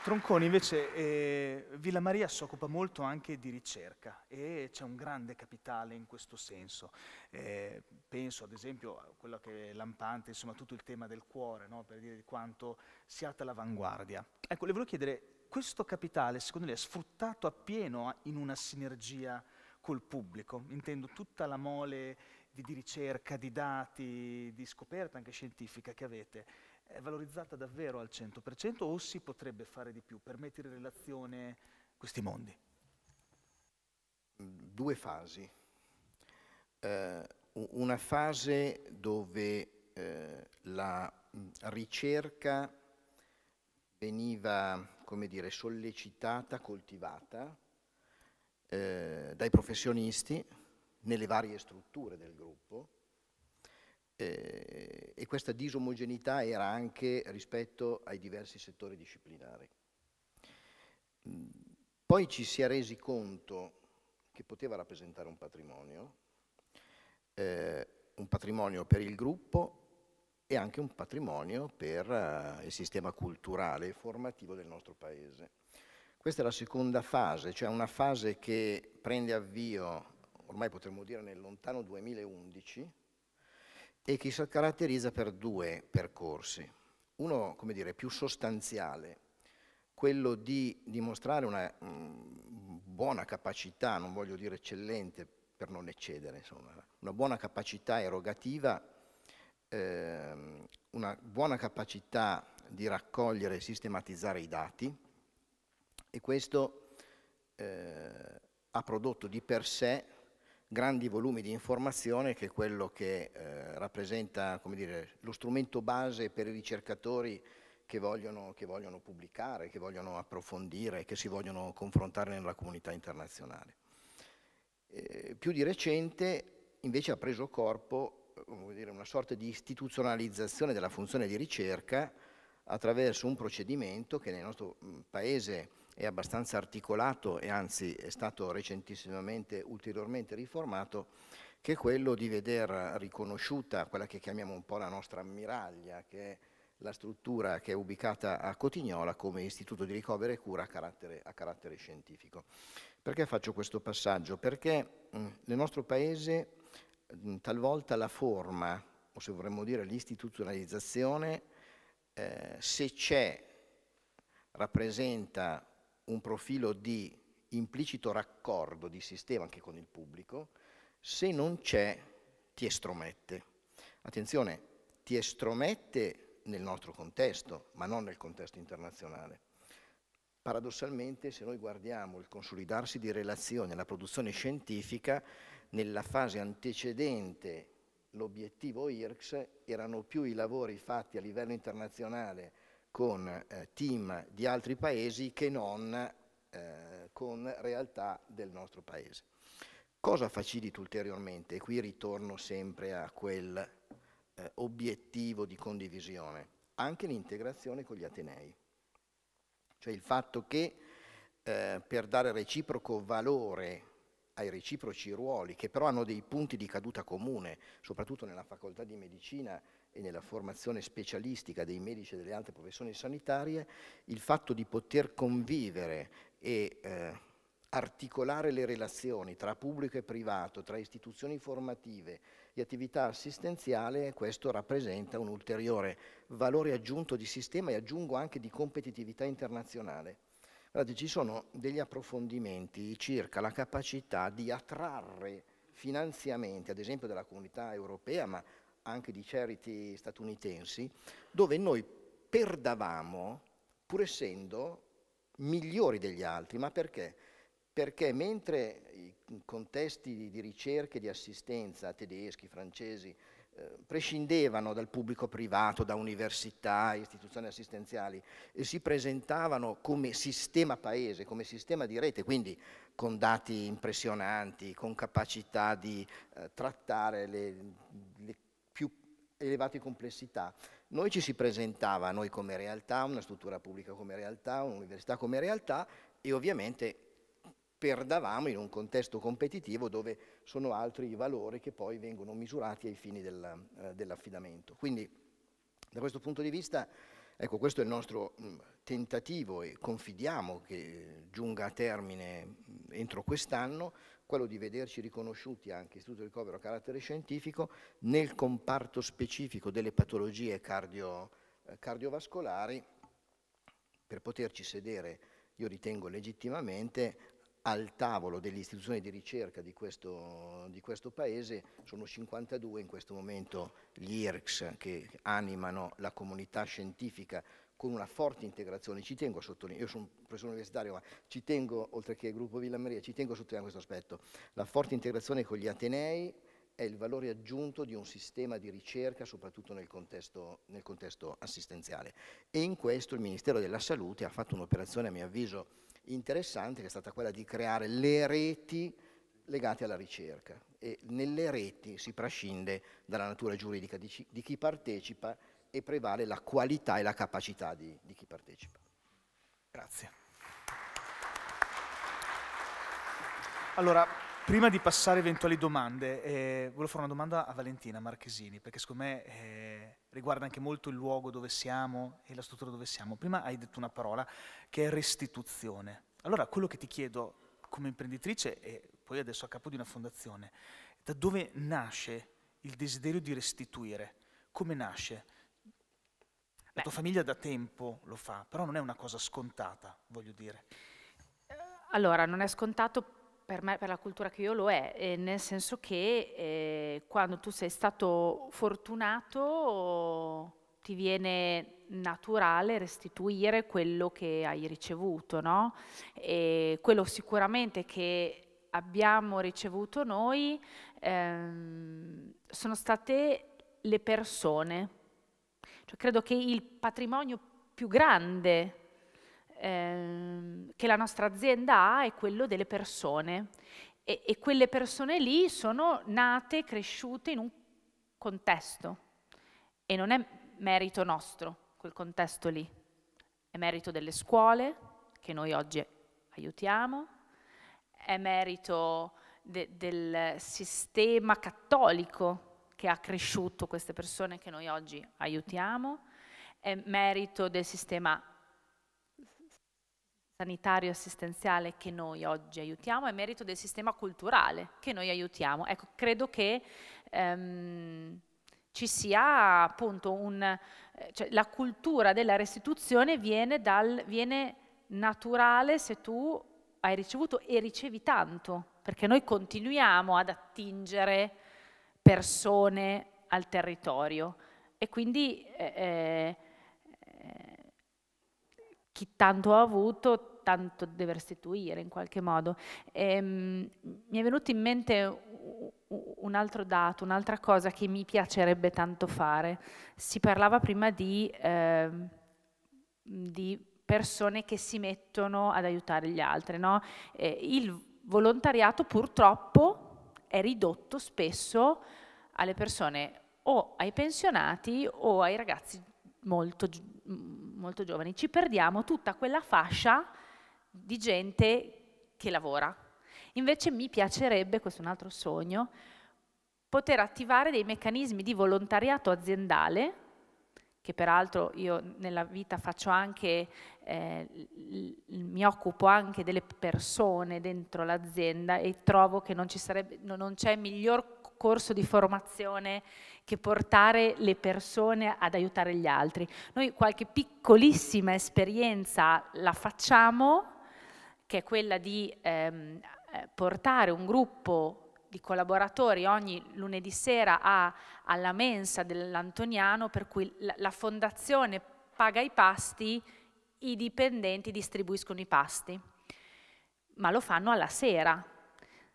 Tronconi invece, eh, Villa Maria si occupa molto anche di ricerca e c'è un grande capitale in questo senso. Eh, penso ad esempio a quello che è lampante, insomma tutto il tema del cuore, no? per dire di quanto siate all'avanguardia. Ecco, le volevo chiedere, questo capitale secondo lei è sfruttato appieno in una sinergia col pubblico? Intendo tutta la mole di, di ricerca, di dati, di scoperta anche scientifica che avete è valorizzata davvero al 100% o si potrebbe fare di più per mettere in relazione questi mondi? Due fasi. Eh, una fase dove eh, la mm, ricerca veniva, come dire, sollecitata, coltivata eh, dai professionisti nelle varie strutture del gruppo, eh, e questa disomogeneità era anche rispetto ai diversi settori disciplinari. Mm, poi ci si è resi conto che poteva rappresentare un patrimonio, eh, un patrimonio per il gruppo e anche un patrimonio per eh, il sistema culturale e formativo del nostro Paese. Questa è la seconda fase, cioè una fase che prende avvio, ormai potremmo dire nel lontano 2011, e che si caratterizza per due percorsi. Uno, come dire, più sostanziale, quello di dimostrare una mh, mm, buona capacità, non voglio dire eccellente per non eccedere, insomma, una buona capacità erogativa, eh, una buona capacità di raccogliere e sistematizzare i dati e questo eh, ha prodotto di per sé grandi volumi di informazione che è quello che eh, rappresenta dire, lo strumento base per i ricercatori che vogliono, che vogliono, pubblicare, che vogliono approfondire, che si vogliono confrontare nella comunità internazionale. Eh, più di recente invece ha preso corpo eh, dire, una sorta di istituzionalizzazione della funzione di ricerca attraverso un procedimento che nel nostro paese è abbastanza articolato e anzi è stato recentissimamente ulteriormente riformato, che è quello di veder riconosciuta quella che chiamiamo un po' la nostra ammiraglia, che è la struttura che è ubicata a Cotignola come istituto di ricovero e cura a carattere, a carattere scientifico. Perché faccio questo passaggio? Perché mh, nel nostro Paese mh, talvolta la forma, o se vorremmo dire l'istituzionalizzazione, eh, se c'è, rappresenta un profilo di implicito raccordo di sistema anche con il pubblico, se non c'è ti estromette. Attenzione, ti estromette nel nostro contesto, ma non nel contesto internazionale. Paradossalmente, se noi guardiamo il consolidarsi di relazioni alla produzione scientifica, nella fase antecedente l'obiettivo IRCS erano più i lavori fatti a livello internazionale con eh, team di altri paesi che non eh, con realtà del nostro paese. Cosa facilita ulteriormente? E qui ritorno sempre a quel eh, obiettivo di condivisione, anche l'integrazione con gli Atenei. Cioè il fatto che eh, per dare reciproco valore ai reciproci ruoli, che però hanno dei punti di caduta comune, soprattutto nella facoltà di medicina, e nella formazione specialistica dei medici e delle altre professioni sanitarie il fatto di poter convivere e eh, articolare le relazioni tra pubblico e privato, tra istituzioni formative e attività assistenziale, questo rappresenta un ulteriore valore aggiunto di sistema e aggiungo anche di competitività internazionale. Guardate, ci sono degli approfondimenti circa la capacità di attrarre finanziamenti, ad esempio della comunità europea, ma anche di charity statunitensi, dove noi perdavamo pur essendo migliori degli altri. Ma perché? Perché mentre i contesti di ricerca e di assistenza tedeschi, francesi, eh, prescindevano dal pubblico privato, da università, istituzioni assistenziali e si presentavano come sistema paese, come sistema di rete, quindi con dati impressionanti, con capacità di eh, trattare le, le elevate complessità. Noi ci si presentava noi come realtà, una struttura pubblica come realtà, un'università come realtà e ovviamente perdavamo in un contesto competitivo dove sono altri i valori che poi vengono misurati ai fini del, eh, dell'affidamento. Quindi da questo punto di vista, ecco, questo è il nostro mh, mm, tentativo e confidiamo che giunga a termine mh, mm, entro quest'anno quello di vederci riconosciuti anche istituto di ricovero a carattere scientifico nel comparto specifico delle patologie cardio, eh, cardiovascolari per poterci sedere, io ritengo legittimamente, al tavolo delle istituzioni di ricerca di questo, di questo, paese sono 52 in questo momento gli IRCS che animano la comunità scientifica con una forte integrazione, ci tengo a sottolineare, io sono un professore universitario, ma ci tengo, oltre che gruppo Villa Maria, ci tengo a sottolineare questo aspetto, la forte integrazione con gli Atenei è il valore aggiunto di un sistema di ricerca, soprattutto nel contesto, nel contesto assistenziale. E in questo il Ministero della Salute ha fatto un'operazione, a mio avviso, interessante, che è stata quella di creare le reti legate alla ricerca. E nelle reti si prescinde dalla natura giuridica di chi partecipa e prevale la qualità e la capacità di, di chi partecipa. Grazie. Allora, prima di passare a eventuali domande, eh, volevo fare una domanda a Valentina Marchesini, perché secondo me eh, riguarda anche molto il luogo dove siamo e la struttura dove siamo. Prima hai detto una parola che è restituzione. Allora, quello che ti chiedo come imprenditrice e poi adesso a capo di una fondazione, da dove nasce il desiderio di restituire? Come nasce? La tua famiglia da tempo lo fa, però non è una cosa scontata, voglio dire. Eh, allora, non è scontato per me, per la cultura che io lo è, eh, nel senso che eh, quando tu sei stato fortunato ti viene naturale restituire quello che hai ricevuto, no? E quello sicuramente che abbiamo ricevuto noi ehm, sono state le persone, cioè, credo che il patrimonio più grande eh, che la nostra azienda ha è quello delle persone e, e quelle persone lì sono nate, cresciute in un contesto e non è merito nostro quel contesto lì, è merito delle scuole che noi oggi aiutiamo, è merito de del sistema cattolico che ha cresciuto queste persone che noi oggi aiutiamo, è merito del sistema sanitario assistenziale che noi oggi aiutiamo, è merito del sistema culturale che noi aiutiamo. Ecco, credo che ehm, ci sia appunto un... Cioè, la cultura della restituzione viene, dal, viene naturale se tu hai ricevuto e ricevi tanto, perché noi continuiamo ad attingere persone al territorio e quindi eh, eh, chi tanto ha avuto tanto deve restituire in qualche modo. E, ehm, mh, mi è venuto in mente un altro dato, un'altra cosa che mi piacerebbe tanto fare. Si parlava prima di, eh, di persone che si mettono ad aiutare gli altri. No? il volontariato purtroppo è ridotto spesso alle persone o ai pensionati o ai ragazzi molto, mm, molto giovani. Ci perdiamo tutta quella fascia di gente che lavora. Invece mi piacerebbe, questo è un altro sogno, poter attivare dei meccanismi di volontariato aziendale che peraltro io nella vita faccio anche, eh, mi occupo anche delle persone dentro l'azienda e trovo che non, ci sarebbe, non c'è miglior corso di formazione che portare le persone ad aiutare gli altri. Noi qualche piccolissima esperienza la facciamo, che è quella di ehm, eh, portare un gruppo di collaboratori ogni lunedì sera a, alla mensa dell'Antoniano, per cui la, la fondazione paga i pasti, i dipendenti distribuiscono i pasti, ma lo fanno alla sera.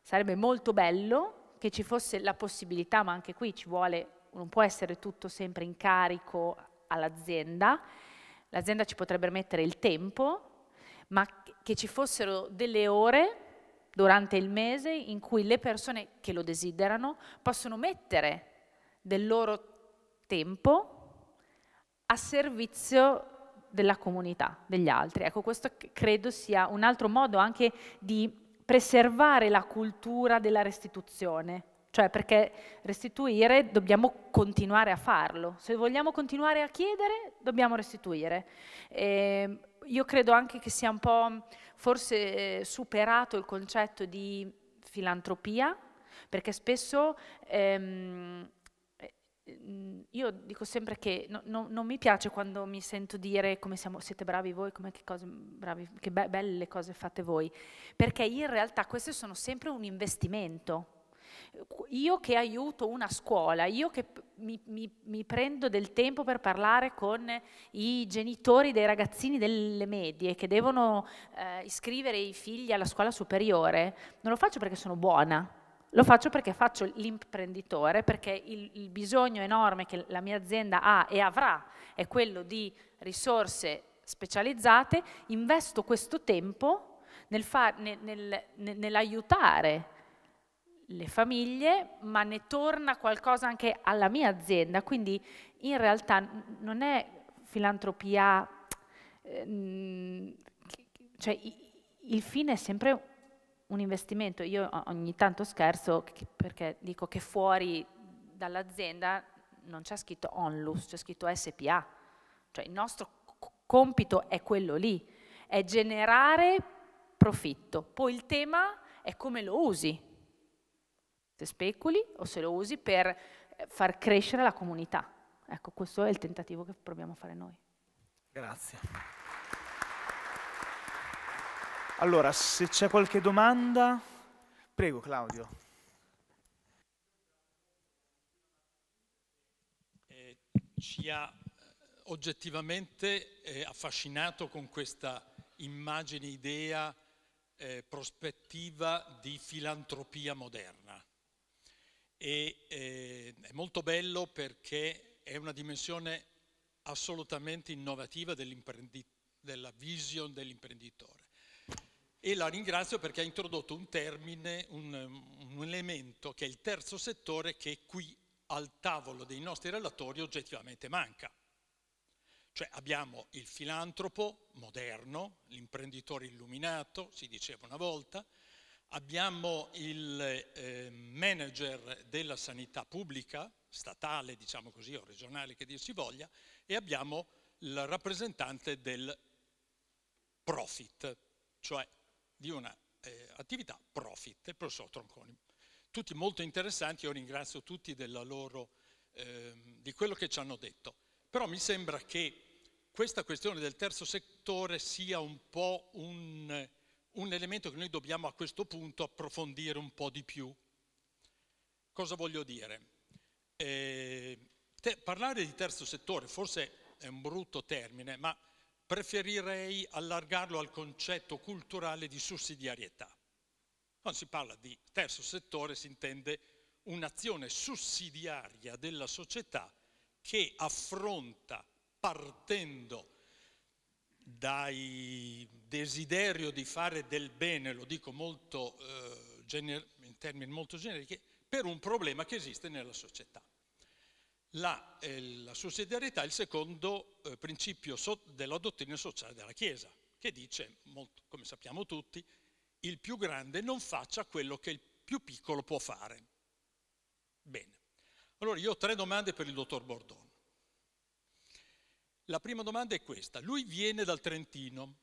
Sarebbe molto bello che ci fosse la possibilità, ma anche qui ci vuole, non può essere tutto sempre in carico all'azienda, l'azienda ci potrebbe mettere il tempo, ma che ci fossero delle ore durante il mese in cui le persone che lo desiderano possono mettere del loro tempo a servizio della comunità, degli altri. Ecco, questo credo sia un altro modo anche di preservare la cultura della restituzione, cioè perché restituire dobbiamo continuare a farlo, se vogliamo continuare a chiedere dobbiamo restituire. E ehm, io credo anche che sia un po' forse eh, superato il concetto di filantropia, perché spesso ehm, eh, mm, io dico sempre che no, no, non mi piace quando mi sento dire come siamo, siete bravi voi, come che, cose, bravi, che be belle cose fate voi, perché in realtà queste sono sempre un investimento io che aiuto una scuola, io che mi, mi, mi, prendo del tempo per parlare con i genitori dei ragazzini delle medie che devono eh, iscrivere i figli alla scuola superiore, non lo faccio perché sono buona, lo faccio perché faccio l'imprenditore, perché il, il, bisogno enorme che la mia azienda ha e avrà è quello di risorse specializzate, investo questo tempo nel nel, nel, nell'aiutare le famiglie, ma ne torna qualcosa anche alla mia azienda, quindi in realtà non è filantropia, ehm, cioè il fine è sempre un investimento. Io ogni tanto scherzo perché dico che fuori dall'azienda non c'è scritto onlus, c'è scritto SPA, cioè il nostro compito è quello lì, è generare profitto. Poi il tema è come lo usi, se speculi o se lo usi per eh, far crescere la comunità. Ecco, questo è il tentativo che proviamo a fare noi. Grazie. Allora, se c'è qualche domanda, prego Claudio. Eh, ci ha eh, oggettivamente eh, affascinato con questa immagine, idea, eh, prospettiva di filantropia moderna e eh, è molto bello perché è una dimensione assolutamente innovativa della vision dell'imprenditore. E la ringrazio perché ha introdotto un termine, un, un elemento che è il terzo settore che qui al tavolo dei nostri relatori oggettivamente manca. Cioè abbiamo il filantropo moderno, l'imprenditore illuminato, si diceva una volta, Abbiamo il eh, manager della sanità pubblica, statale, diciamo così, o regionale che dir si voglia, e abbiamo il rappresentante del profit, cioè di un'attività eh, profit, il professor Tronconi. Tutti molto interessanti, io ringrazio tutti loro, eh, di quello che ci hanno detto. Però mi sembra che questa questione del terzo settore sia un po' un un elemento che noi dobbiamo a questo punto approfondire un po' di più. Cosa voglio dire? Eh, te, parlare di terzo settore forse è un brutto termine, ma preferirei allargarlo al concetto culturale di sussidiarietà. Quando si parla di terzo settore si intende un'azione sussidiaria della società che affronta partendo dai desiderio di fare del bene, lo dico molto, eh, gener- in termini molto generici, per un problema che esiste nella società. La, eh, la sussidiarietà è il secondo eh, principio so- della dottrina sociale della Chiesa, che dice, molto, come sappiamo tutti, il più grande non faccia quello che il più piccolo può fare. Bene. Allora io ho tre domande per il dottor Bordone. La prima domanda è questa. Lui viene dal Trentino,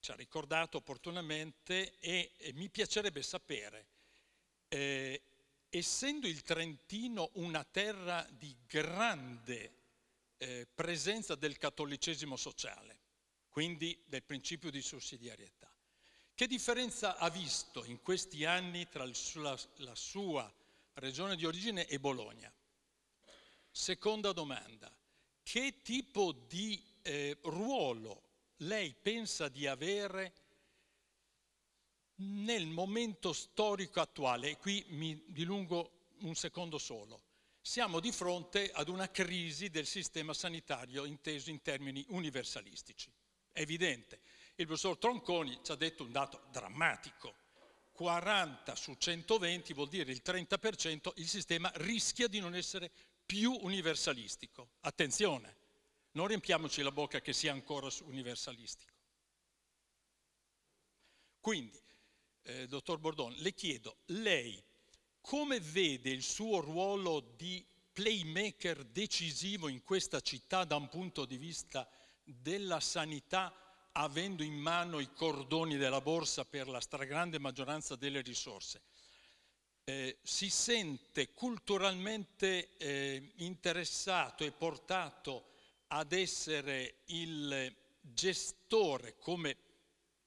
ci ha ricordato opportunamente e, e mi piacerebbe sapere, eh, essendo il Trentino una terra di grande eh, presenza del cattolicesimo sociale, quindi del principio di sussidiarietà, che differenza ha visto in questi anni tra la, la sua regione di origine e Bologna? Seconda domanda, che tipo di eh, ruolo lei pensa di avere nel momento storico attuale, e qui mi dilungo un secondo solo, siamo di fronte ad una crisi del sistema sanitario inteso in termini universalistici. È evidente. Il professor Tronconi ci ha detto un dato drammatico. 40 su 120 vuol dire il 30%, il sistema rischia di non essere più universalistico. Attenzione, non riempiamoci la bocca che sia ancora universalistico. Quindi, eh, dottor Bordone, le chiedo, lei come vede il suo ruolo di playmaker decisivo in questa città da un punto di vista della sanità, avendo in mano i cordoni della borsa per la stragrande maggioranza delle risorse? eh, si sente culturalmente eh, interessato e portato ad essere il gestore, come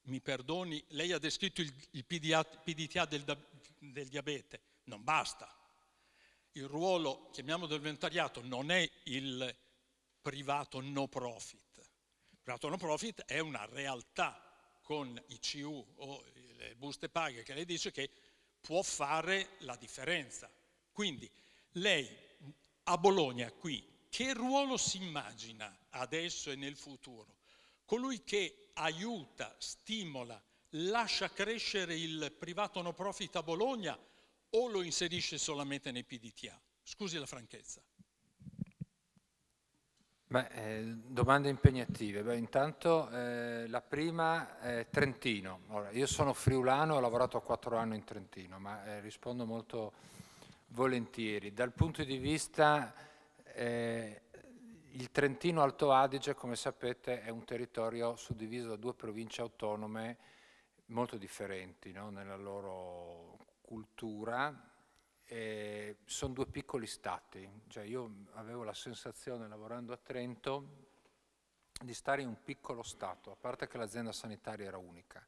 mi perdoni, lei ha descritto il, il PDA, PDTA del, del diabete, non basta. Il ruolo, chiamiamolo del volontariato, non è il privato no profit. Il privato no profit è una realtà con i CU o le buste paghe che lei dice che può fare la differenza. Quindi lei a Bologna qui, che ruolo si immagina adesso e nel futuro? Colui che aiuta, stimola, lascia crescere il privato no profit a Bologna o lo inserisce solamente nei PDTA? Scusi la franchezza. Beh, eh, domande impegnative. Beh, intanto eh, la prima è Trentino. Ora, io sono friulano, ho lavorato quattro anni in Trentino, ma eh, rispondo molto volentieri. Dal punto di vista, eh, il Trentino Alto Adige, come sapete, è un territorio suddiviso da due province autonome molto differenti no? nella loro cultura, eh, sono due piccoli stati, cioè io avevo la sensazione lavorando a Trento di stare in un piccolo stato, a parte che l'azienda sanitaria era unica.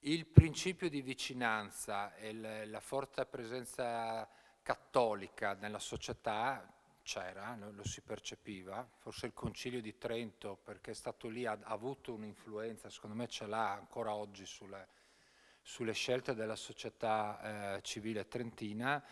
Il principio di vicinanza e la forte presenza cattolica nella società c'era, lo si percepiva, forse il concilio di Trento perché è stato lì ha, ha avuto un'influenza, secondo me ce l'ha ancora oggi sulle, sulle scelte della società eh, civile trentina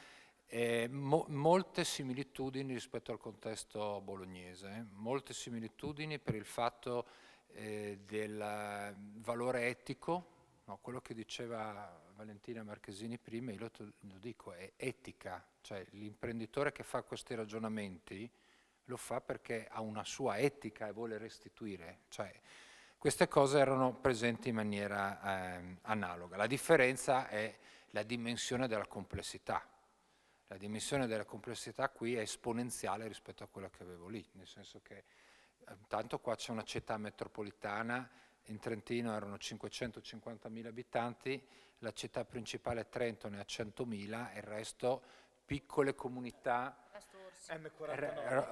eh, mo molte similitudini rispetto al contesto bolognese, eh. molte similitudini per il fatto eh, del eh, valore etico, no? quello che diceva Valentina Marchesini prima, io lo, lo dico, è etica, cioè l'imprenditore che fa questi ragionamenti lo fa perché ha una sua etica e vuole restituire, cioè, queste cose erano presenti in maniera eh, analoga. La differenza è la dimensione della complessità. La dimensione della complessità qui è esponenziale rispetto a quella che avevo lì, nel senso che intanto ehm, qua c'è una città metropolitana, in Trentino erano 550.000 abitanti, la città principale è Trento ne ha 100.000 e il resto piccole comunità,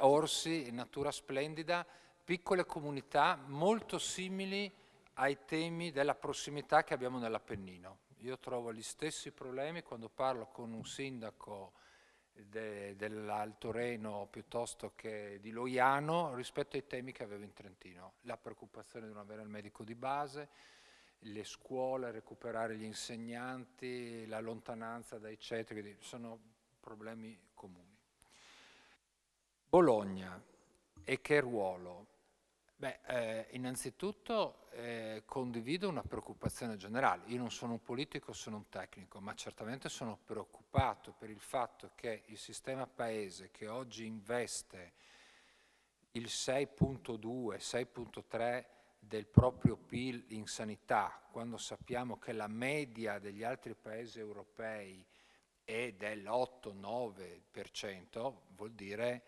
Orsi, natura splendida, piccole comunità molto simili ai temi della prossimità che abbiamo nell'Appennino. Io trovo gli stessi problemi quando parlo con un sindaco de, dell'Alto Reno piuttosto che di Loiano rispetto ai temi che avevo in Trentino. La preoccupazione di non avere il medico di base, le scuole, recuperare gli insegnanti, la lontananza dai centri, sono problemi comuni. Bologna e che ruolo? Beh, eh, innanzitutto eh, condivido una preoccupazione generale. Io non sono un politico, sono un tecnico, ma certamente sono preoccupato per il fatto che il sistema paese che oggi investe il 6.2, 6.3 del proprio PIL in sanità, quando sappiamo che la media degli altri paesi europei è dell'8-9%, vuol dire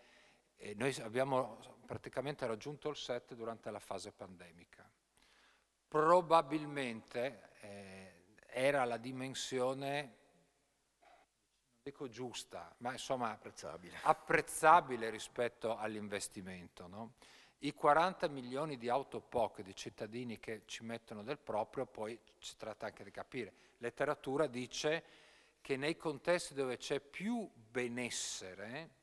eh, noi abbiamo praticamente raggiunto il 7 durante la fase pandemica. Probabilmente eh, era la dimensione dico giusta, ma insomma apprezzabile, apprezzabile rispetto all'investimento. No? I 40 milioni di auto POC di cittadini che ci mettono del proprio, poi si tratta anche di capire. Letteratura dice che nei contesti dove c'è più benessere,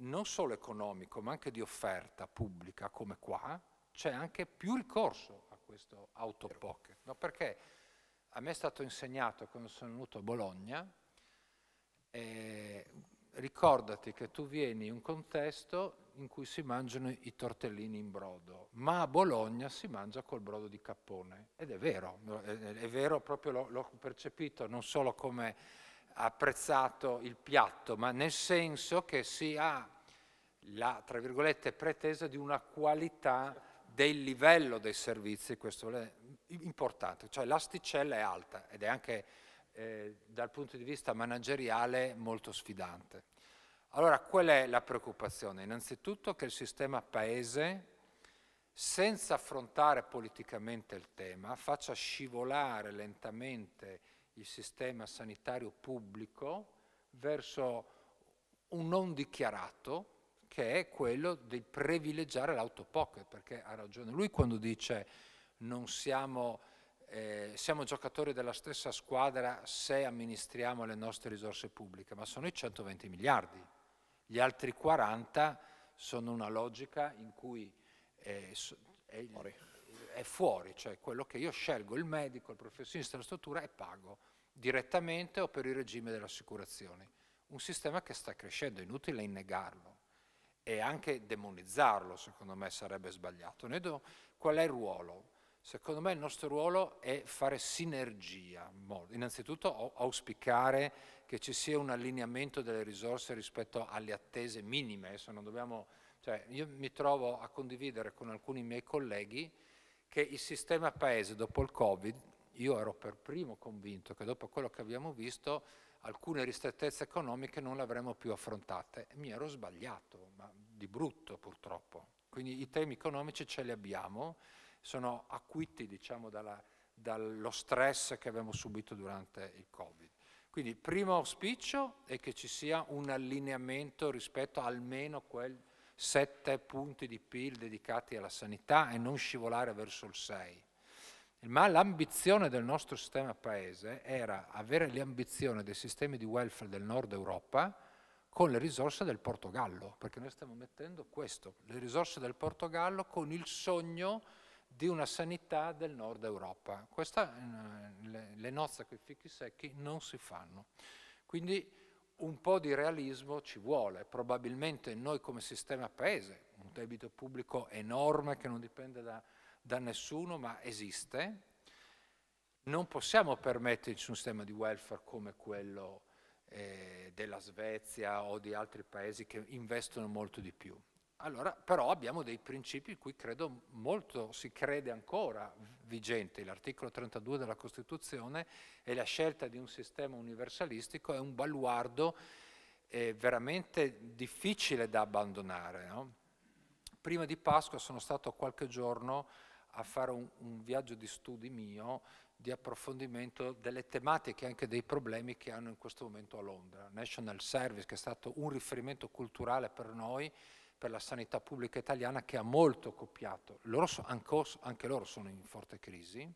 non solo economico ma anche di offerta pubblica come qua, c'è anche più ricorso a questo autopocket. No, perché a me è stato insegnato quando sono venuto a Bologna, eh, ricordati che tu vieni in un contesto in cui si mangiano i tortellini in brodo, ma a Bologna si mangia col brodo di cappone. Ed è vero, è, è vero, proprio l'ho percepito non solo come apprezzato il piatto, ma nel senso che si ha la, tra virgolette, pretesa di una qualità del livello dei servizi, questo è importante, cioè l'asticella è alta ed è anche eh, dal punto di vista manageriale molto sfidante. Allora, qual è la preoccupazione? Innanzitutto che il sistema paese, senza affrontare politicamente il tema, faccia scivolare lentamente il sistema sanitario pubblico verso un non dichiarato che è quello di privilegiare l'autopocket, perché ha ragione lui quando dice non siamo, eh, siamo giocatori della stessa squadra se amministriamo le nostre risorse pubbliche, ma sono i 120 miliardi, gli altri 40 sono una logica in cui eh, è il, è fuori, cioè quello che io scelgo, il medico, il professionista la struttura e pago direttamente o per il regime delle assicurazioni. Un sistema che sta crescendo, è inutile innegarlo e anche demonizzarlo secondo me sarebbe sbagliato. Do, qual è il ruolo? Secondo me il nostro ruolo è fare sinergia, innanzitutto auspicare che ci sia un allineamento delle risorse rispetto alle attese minime, se non dobbiamo, cioè io mi trovo a condividere con alcuni miei colleghi che il sistema paese dopo il Covid, io ero per primo convinto che dopo quello che abbiamo visto alcune ristrettezze economiche non le avremmo più affrontate. Mi ero sbagliato, ma di brutto purtroppo. Quindi i temi economici ce li abbiamo, sono acuiti diciamo, dalla, dallo stress che abbiamo subito durante il Covid. Quindi il primo auspicio è che ci sia un allineamento rispetto almeno a quel sette punti di PIL dedicati alla sanità e non scivolare verso il 6. Ma l'ambizione del nostro sistema paese era avere le ambizioni dei sistemi di welfare del nord Europa con le risorse del Portogallo, perché noi stiamo mettendo questo, le risorse del Portogallo con il sogno di una sanità del nord Europa. Questa, eh, le, le nozze con i fichi secchi non si fanno. Quindi un po' di realismo ci vuole, probabilmente noi come sistema paese, un debito pubblico enorme che non dipende da, da nessuno ma esiste, non possiamo permetterci un sistema di welfare come quello eh, della Svezia o di altri paesi che investono molto di più. Allora, però abbiamo dei principi in cui credo molto si crede ancora vigenti. L'articolo 32 della Costituzione e la scelta di un sistema universalistico è un baluardo eh, veramente difficile da abbandonare. No? Prima di Pasqua sono stato qualche giorno a fare un, un viaggio di studi mio di approfondimento delle tematiche e anche dei problemi che hanno in questo momento a Londra. National Service, che è stato un riferimento culturale per noi, per la sanità pubblica italiana che ha molto copiato. Loro so, anche loro sono in forte crisi,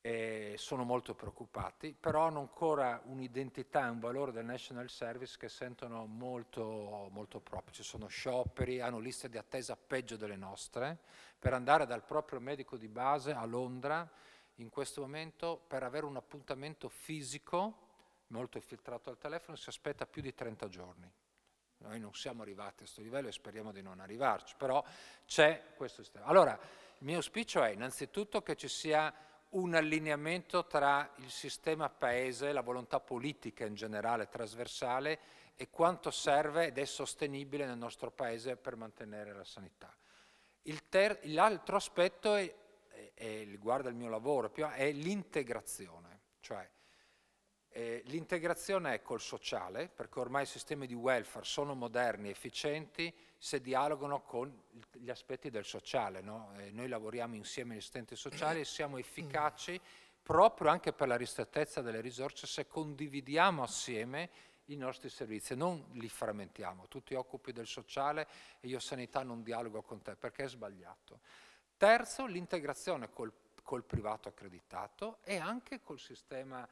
e sono molto preoccupati, però hanno ancora un'identità e un valore del National Service che sentono molto, molto proprio. Ci sono scioperi, hanno liste di attesa peggio delle nostre, per andare dal proprio medico di base a Londra in questo momento per avere un appuntamento fisico molto filtrato al telefono si aspetta più di 30 giorni. Noi non siamo arrivati a questo livello e speriamo di non arrivarci, però c'è questo sistema. Allora, il mio auspicio è innanzitutto che ci sia un allineamento tra il sistema paese, la volontà politica in generale trasversale e quanto serve ed è sostenibile nel nostro paese per mantenere la sanità. l'altro aspetto, è, è, è, riguarda il mio lavoro, è l'integrazione, cioè eh, l'integrazione è col sociale, perché ormai i sistemi di welfare sono moderni, efficienti, se dialogano con gli aspetti del sociale. No? Eh, noi lavoriamo insieme agli assistenti sociali e siamo efficaci proprio anche per la ristrettezza delle risorse se condividiamo assieme i nostri servizi, non li frammentiamo. Tu ti occupi del sociale e io sanità non dialogo con te perché è sbagliato. Terzo, l'integrazione col, col privato accreditato e anche col sistema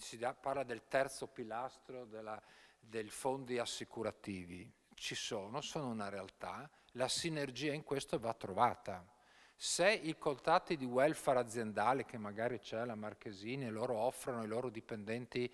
si parla del terzo pilastro della, del fondi assicurativi. Ci sono, sono una realtà, la sinergia in questo va trovata. Se i contatti di welfare aziendale che magari c'è la Marchesini e loro offrono ai loro dipendenti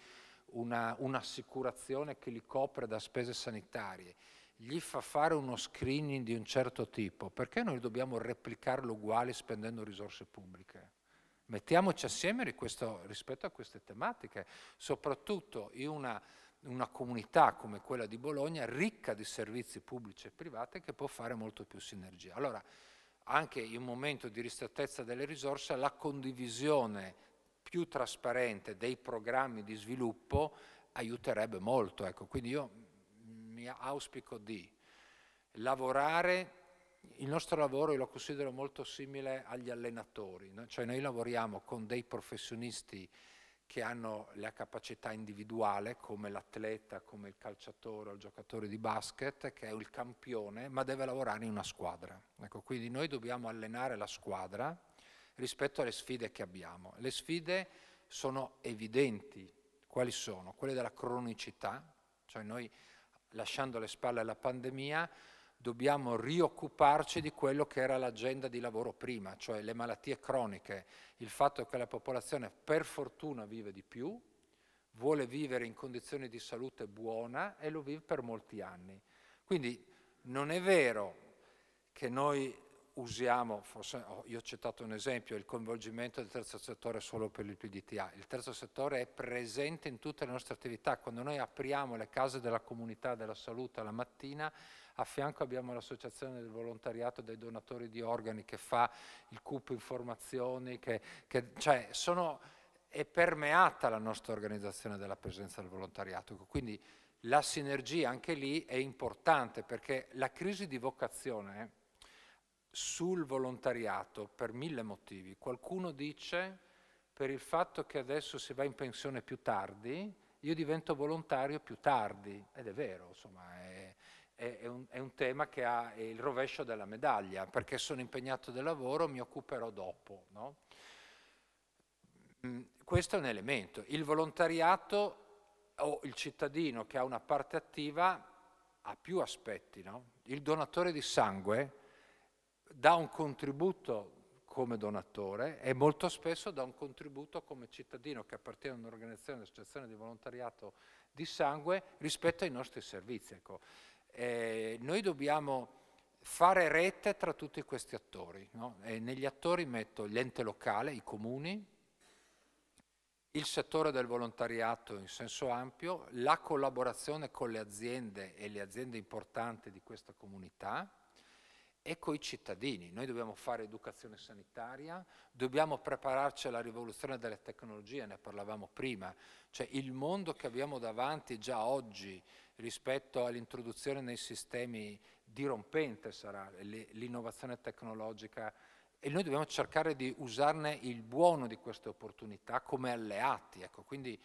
una, un'assicurazione che li copre da spese sanitarie, gli fa fare uno screening di un certo tipo, perché noi dobbiamo replicarlo uguale spendendo risorse pubbliche? Mettiamoci assieme questo, rispetto a queste tematiche, soprattutto in una, una comunità come quella di Bologna, ricca di servizi pubblici e privati, che può fare molto più sinergia. Allora, anche in un momento di ristrettezza delle risorse, la condivisione più trasparente dei programmi di sviluppo aiuterebbe molto. Ecco. Quindi io mi auspico di lavorare il nostro lavoro io lo considero molto simile agli allenatori, no? cioè noi lavoriamo con dei professionisti che hanno la capacità individuale come l'atleta, come il calciatore o il giocatore di basket, che è il campione, ma deve lavorare in una squadra. Ecco, quindi noi dobbiamo allenare la squadra rispetto alle sfide che abbiamo. Le sfide sono evidenti. Quali sono? Quelle della cronicità, cioè noi lasciando alle spalle la pandemia dobbiamo rioccuparci di quello che era l'agenda di lavoro prima, cioè le malattie croniche, il fatto che la popolazione per fortuna vive di più, vuole vivere in condizioni di salute buona e lo vive per molti anni. Quindi non è vero che noi usiamo, forse, io ho citato un esempio, il coinvolgimento del terzo settore solo per il PDTA. Il terzo settore è presente in tutte le nostre attività. Quando noi apriamo le case della comunità della salute alla mattina, a fianco abbiamo l'associazione del volontariato dei donatori di organi che fa il CUP informazioni, che, che, cioè sono, è permeata la nostra organizzazione della presenza del volontariato. Quindi la sinergia anche lì è importante perché la crisi di vocazione sul volontariato per mille motivi. Qualcuno dice per il fatto che adesso si va in pensione più tardi, io divento volontario più tardi, ed è vero, insomma, è, è, è, un, è un tema che ha il rovescio della medaglia, perché sono impegnato del lavoro, mi occuperò dopo. No? Mm, questo è un elemento. Il volontariato o il cittadino che ha una parte attiva ha più aspetti. No? Il donatore di sangue dà un contributo come donatore e molto spesso dà un contributo come cittadino che appartiene a un'organizzazione, un'associazione di volontariato di sangue rispetto ai nostri servizi. Ecco eh, noi dobbiamo fare rete tra tutti questi attori. No? negli attori metto l'ente locale, i comuni, il settore del volontariato in senso ampio, la collaborazione con le aziende e le aziende importanti di questa comunità, e coi cittadini. Noi dobbiamo fare educazione sanitaria, dobbiamo prepararci alla rivoluzione delle tecnologie, ne parlavamo prima, cioè il mondo che abbiamo davanti già oggi rispetto all'introduzione nei sistemi dirompente sarà l'innovazione tecnologica e noi dobbiamo cercare di usarne il buono di queste opportunità come alleati, ecco, quindi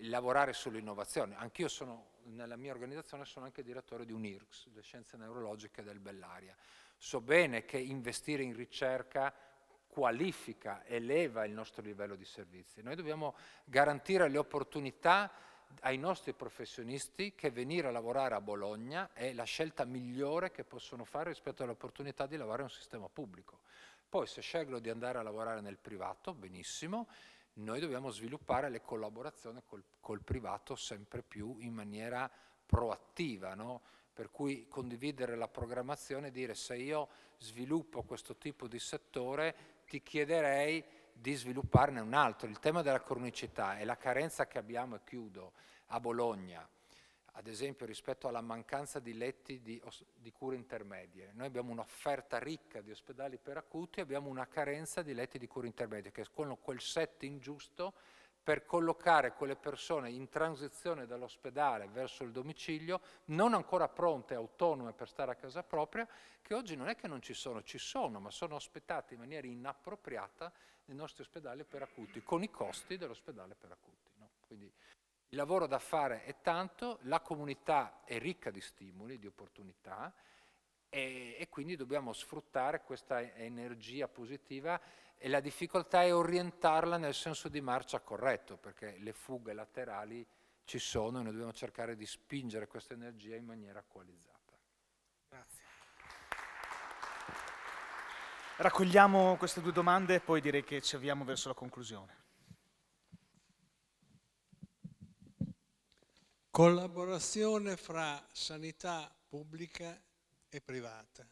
lavorare sull'innovazione. Anch'io sono, nella mia organizzazione sono anche direttore di un IRCS, le scienze neurologiche del Bellaria. So bene che investire in ricerca qualifica, eleva il nostro livello di servizi. Noi dobbiamo garantire le opportunità ai nostri professionisti che venire a lavorare a Bologna è la scelta migliore che possono fare rispetto all'opportunità di lavorare in un sistema pubblico. Poi se scelgono di andare a lavorare nel privato, benissimo, noi dobbiamo sviluppare le collaborazioni col, col privato sempre più in maniera proattiva, no? per cui condividere la programmazione e dire se io sviluppo questo tipo di settore ti chiederei di svilupparne un altro. Il tema della cronicità e la carenza che abbiamo, e chiudo, a Bologna, ad esempio rispetto alla mancanza di letti di, di cure intermedie. Noi abbiamo un'offerta ricca di ospedali per acuti e abbiamo una carenza di letti di cure intermedie, che con quel set ingiusto per collocare quelle persone in transizione dall'ospedale verso il domicilio, non ancora pronte, autonome per stare a casa propria, che oggi non è che non ci sono, ci sono, ma sono ospitate in maniera inappropriata nei nostri ospedali per acuti, con i costi dell'ospedale per acuti. No? Quindi il lavoro da fare è tanto, la comunità è ricca di stimoli, di opportunità e, e quindi dobbiamo sfruttare questa energia positiva e la difficoltà è orientarla nel senso di marcia corretto, perché le fughe laterali ci sono e noi dobbiamo cercare di spingere questa energia in maniera equalizzata. Grazie. Raccogliamo queste due domande e poi direi che ci avviamo verso la conclusione. Collaborazione fra sanità pubblica e privata.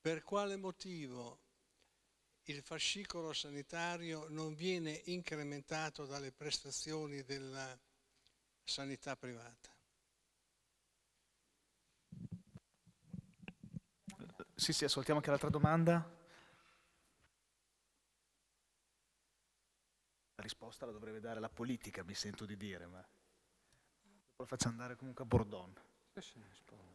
Per quale motivo il fascicolo sanitario non viene incrementato dalle prestazioni della sanità privata. Sì, sì, ascoltiamo anche l'altra domanda. La risposta la dovrebbe dare la politica, mi sento di dire, ma lo faccio andare comunque a Bordone. Sì, sì, rispondo.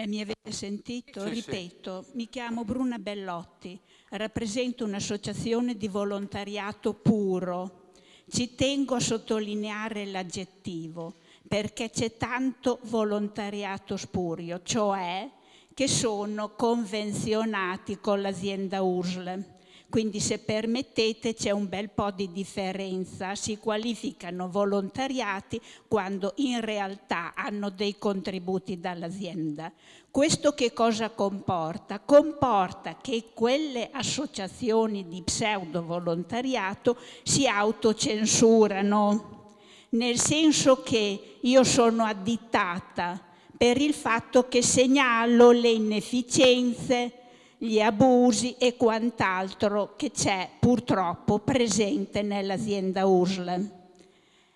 Eh, mi avete sentito? Sì, Ripeto, sì. mi chiamo Bruna Bellotti, rappresento un'associazione di volontariato puro. Ci tengo a sottolineare l'aggettivo perché c'è tanto volontariato spurio, cioè che sono convenzionati con l'azienda USL quindi se permettete c'è un bel po' di differenza, si qualificano volontariati quando in realtà hanno dei contributi dall'azienda. Questo che cosa comporta? Comporta che quelle associazioni di pseudo volontariato si autocensurano, nel senso che io sono additata per il fatto che segnalo le inefficienze, gli abusi e quant'altro che c'è purtroppo presente nell'azienda URSL.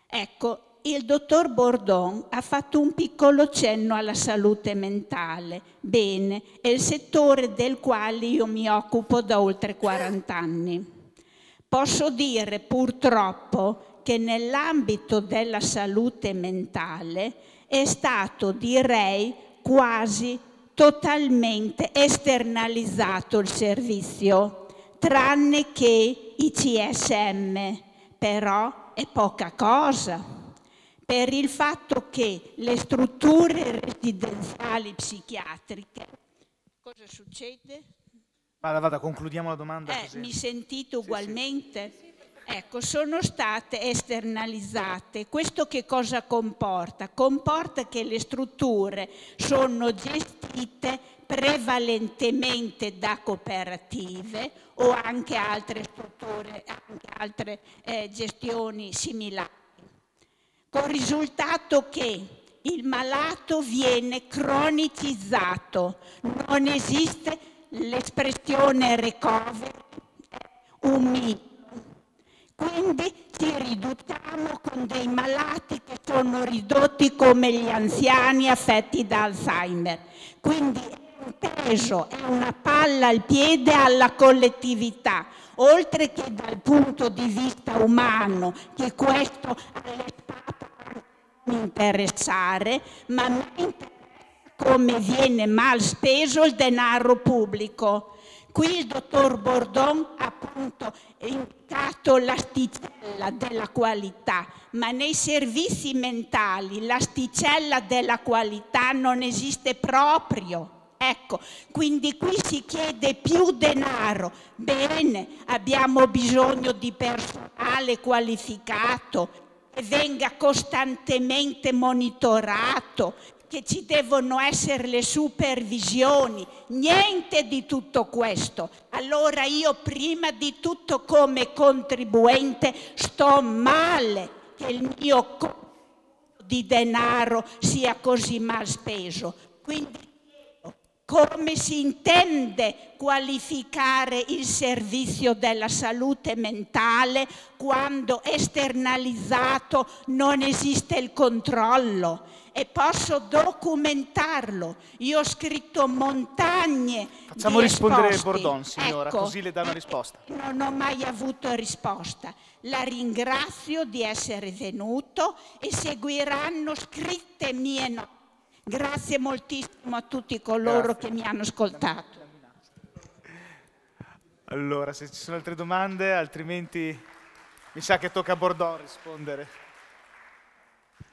Ecco, il dottor Bordon ha fatto un piccolo cenno alla salute mentale, bene, è il settore del quale io mi occupo da oltre 40 anni. Posso dire purtroppo che nell'ambito della salute mentale è stato, direi, quasi totalmente esternalizzato il servizio, tranne che i CSM, però è poca cosa per il fatto che le strutture residenziali psichiatriche... Cosa succede? Vada, vada, concludiamo la domanda. Eh, mi sentite ugualmente? Sì, sì. Ecco, sono state esternalizzate. Questo che cosa comporta? Comporta che le strutture sono gestite prevalentemente da cooperative o anche altre strutture, anche altre eh, gestioni similari, con risultato che il malato viene cronicizzato, non esiste l'espressione recovery, eh, un mito quindi ci riduciamo con dei malati che sono ridotti come gli anziani affetti da Alzheimer. Quindi è un peso, è una palla al piede alla collettività, oltre che dal punto di vista umano, che questo alle spalle interessare, ma mi interessa come viene mal speso il denaro pubblico Qui il dottor Bordon ha appunto indicato l'asticella della qualità, ma nei servizi mentali l'asticella della qualità non esiste proprio. Ecco, quindi qui si chiede più denaro. Bene, abbiamo bisogno di personale qualificato che venga costantemente monitorato, che ci devono essere le supervisioni, niente di tutto questo. Allora io prima di tutto come contribuente sto male che il mio conto di denaro sia così mal speso. Quindi come si intende qualificare il servizio della salute mentale quando esternalizzato non esiste il controllo? e posso documentarlo. Io ho scritto montagne. Facciamo rispondere Bordon, signora, ecco, così le dà una risposta. Eh, non ho mai avuto risposta. La ringrazio di essere venuto e seguiranno scritte mie notizie. Grazie moltissimo a tutti coloro Grazie. che mi hanno ascoltato. Allora, se ci sono altre domande, altrimenti mi sa che tocca a Bordon rispondere.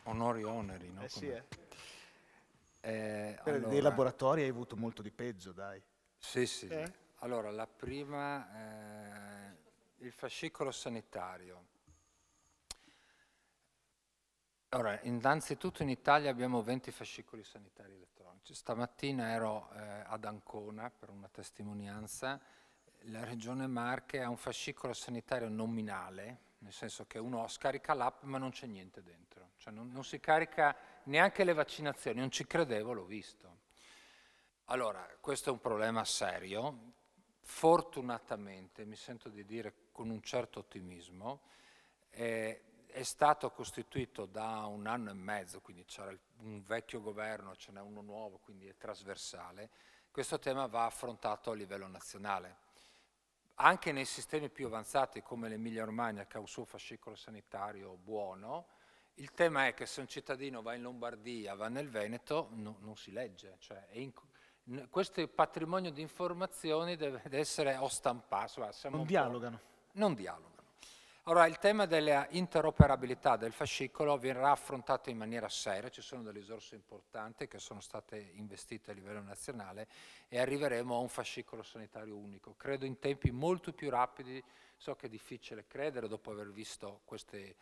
Onori oneri, no? Eh sì, eh. Eh, allora, Dei laboratori hai avuto molto di peggio, dai. Sì, sì. Eh? Allora, la prima, eh, il fascicolo sanitario. Allora, innanzitutto in Italia abbiamo 20 fascicoli sanitari elettronici. Stamattina ero eh, ad Ancona per una testimonianza. La regione Marche ha un fascicolo sanitario nominale, nel senso che uno scarica l'app ma non c'è niente dentro, cioè non, non si carica neanche le vaccinazioni, non ci credevo, l'ho visto. Allora, questo è un problema serio, fortunatamente, mi sento di dire con un certo ottimismo, eh, è stato costituito da un anno e mezzo, quindi c'era un vecchio governo, ce n'è uno nuovo, quindi è trasversale, questo tema va affrontato a livello nazionale anche nei sistemi più avanzati come l'Emilia Romagna che ha un suo fascicolo sanitario buono, il tema è che se un cittadino va in Lombardia, va nel Veneto, no, non si legge. Cioè in, questo patrimonio di informazioni deve essere o stampato. non dialogano. Non dialogano. Allora, il tema della interoperabilità del fascicolo verrà affrontato in maniera seria, ci sono delle risorse importanti che sono state investite a livello nazionale e arriveremo a un fascicolo sanitario unico, credo in tempi molto più rapidi, so che è difficile credere dopo aver visto queste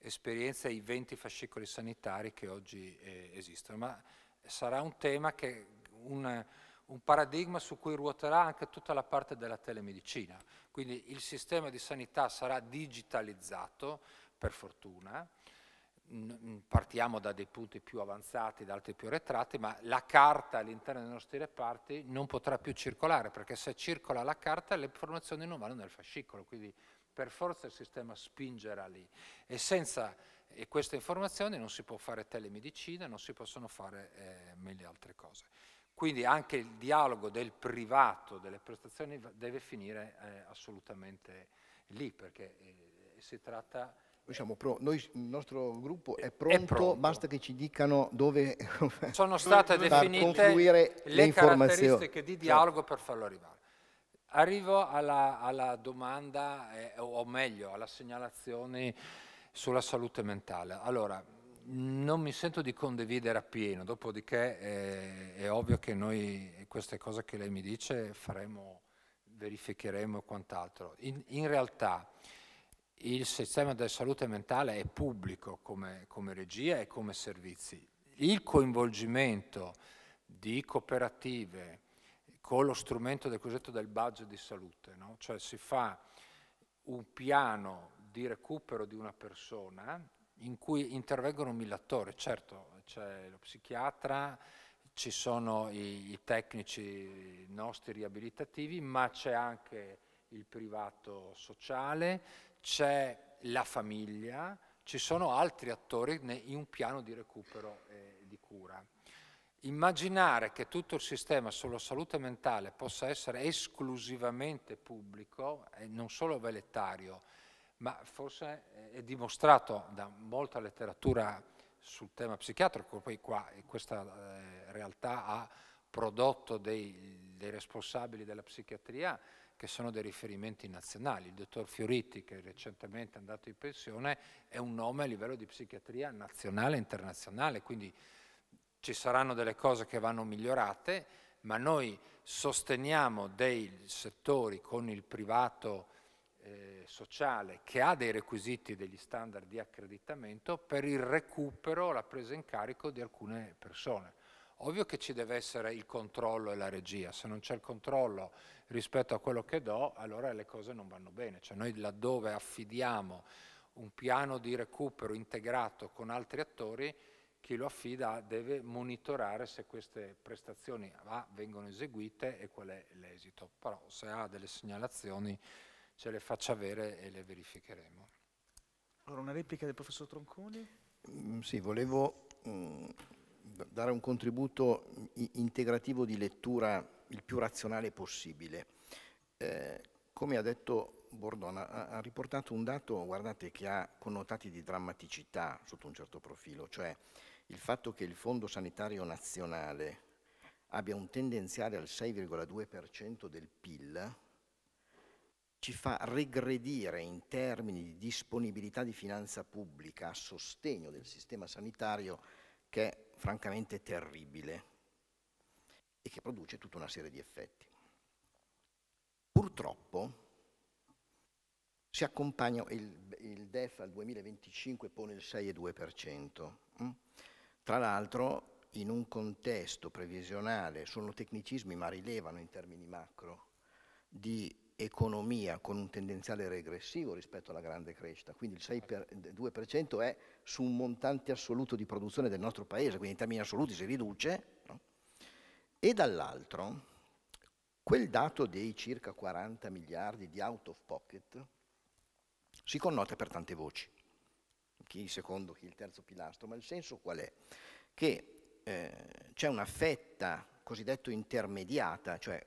esperienze, i 20 fascicoli sanitari che oggi eh, esistono, ma sarà un tema che... Una, un paradigma su cui ruoterà anche tutta la parte della telemedicina. Quindi il sistema di sanità sarà digitalizzato, per fortuna, partiamo da dei punti più avanzati, da altri più arretrati, ma la carta all'interno dei nostri reparti non potrà più circolare, perché se circola la carta le informazioni non vanno nel fascicolo, quindi per forza il sistema spingerà lì. E senza e queste informazioni non si può fare telemedicina, non si possono fare eh, mille altre cose. Quindi anche il dialogo del privato, delle prestazioni, deve finire eh, assolutamente lì, perché eh, si tratta... Eh, noi, pro, noi il nostro gruppo è pronto, è pronto, basta che ci dicano dove sono state definite le, le caratteristiche di certo. dialogo certo. per farlo arrivare. Arrivo alla, alla domanda, eh, o meglio, alla segnalazione sulla salute mentale. Allora, non mi sento di condividere appieno, dopodiché è, eh, è ovvio che noi queste cose che lei mi dice faremo, verificheremo e quant'altro. In, in, realtà il sistema della salute mentale è pubblico come, come regia e come servizi. Il coinvolgimento di cooperative con lo strumento del cosiddetto del budget di salute, no? cioè si fa un piano di recupero di una persona in cui intervengono mille attori, certo c'è lo psichiatra, ci sono i, i tecnici nostri riabilitativi, ma c'è anche il privato sociale, c'è la famiglia, ci sono altri attori in un piano di recupero e di cura. Immaginare che tutto il sistema sulla salute mentale possa essere esclusivamente pubblico, non solo velettario, ma forse è dimostrato da molta letteratura sul tema psichiatrico, poi qua eh, questa eh, realtà ha prodotto dei, dei, responsabili della psichiatria che sono dei riferimenti nazionali. Il dottor Fioriti, che recentemente è andato in pensione, è un nome a livello di psichiatria nazionale e internazionale, quindi ci saranno delle cose che vanno migliorate, ma noi sosteniamo dei settori con il privato eh, sociale che ha dei requisiti degli standard di accreditamento per il recupero, la presa in carico di alcune persone. Ovvio che ci deve essere il controllo e la regia, se non c'è il controllo rispetto a quello che do, allora le cose non vanno bene. Cioè noi laddove affidiamo un piano di recupero integrato con altri attori, chi lo affida deve monitorare se queste prestazioni A ah, vengono eseguite e qual è l'esito. Però se ha delle segnalazioni ce le faccia avere e le verificheremo. Allora una replica del professor Tronconi? Mm, sì, volevo mm, dare un contributo integrativo di lettura il più razionale possibile. Eh, come ha detto Bordona, ha, ha riportato un dato, guardate, che ha connotati di drammaticità sotto un certo profilo, cioè il fatto che il Fondo Sanitario Nazionale abbia un tendenziale al 6,2% del PIL ci fa regredire in termini di disponibilità di finanza pubblica a sostegno del sistema sanitario che è francamente terribile e che produce tutta una serie di effetti. Purtroppo si accompagna, il, il DEF al 2025 pone il 6,2%. Mm? Tra l'altro in un contesto previsionale, sono tecnicismi ma rilevano in termini macro, di economia con un tendenziale regressivo rispetto alla grande crescita, quindi il 2% è su un montante assoluto di produzione del nostro paese, quindi in termini assoluti si riduce, no? e dall'altro quel dato dei circa 40 miliardi di out of pocket si connota per tante voci, chi il secondo, chi il terzo pilastro, ma il senso qual è? Che eh, c'è una fetta cosiddetto intermediata, cioè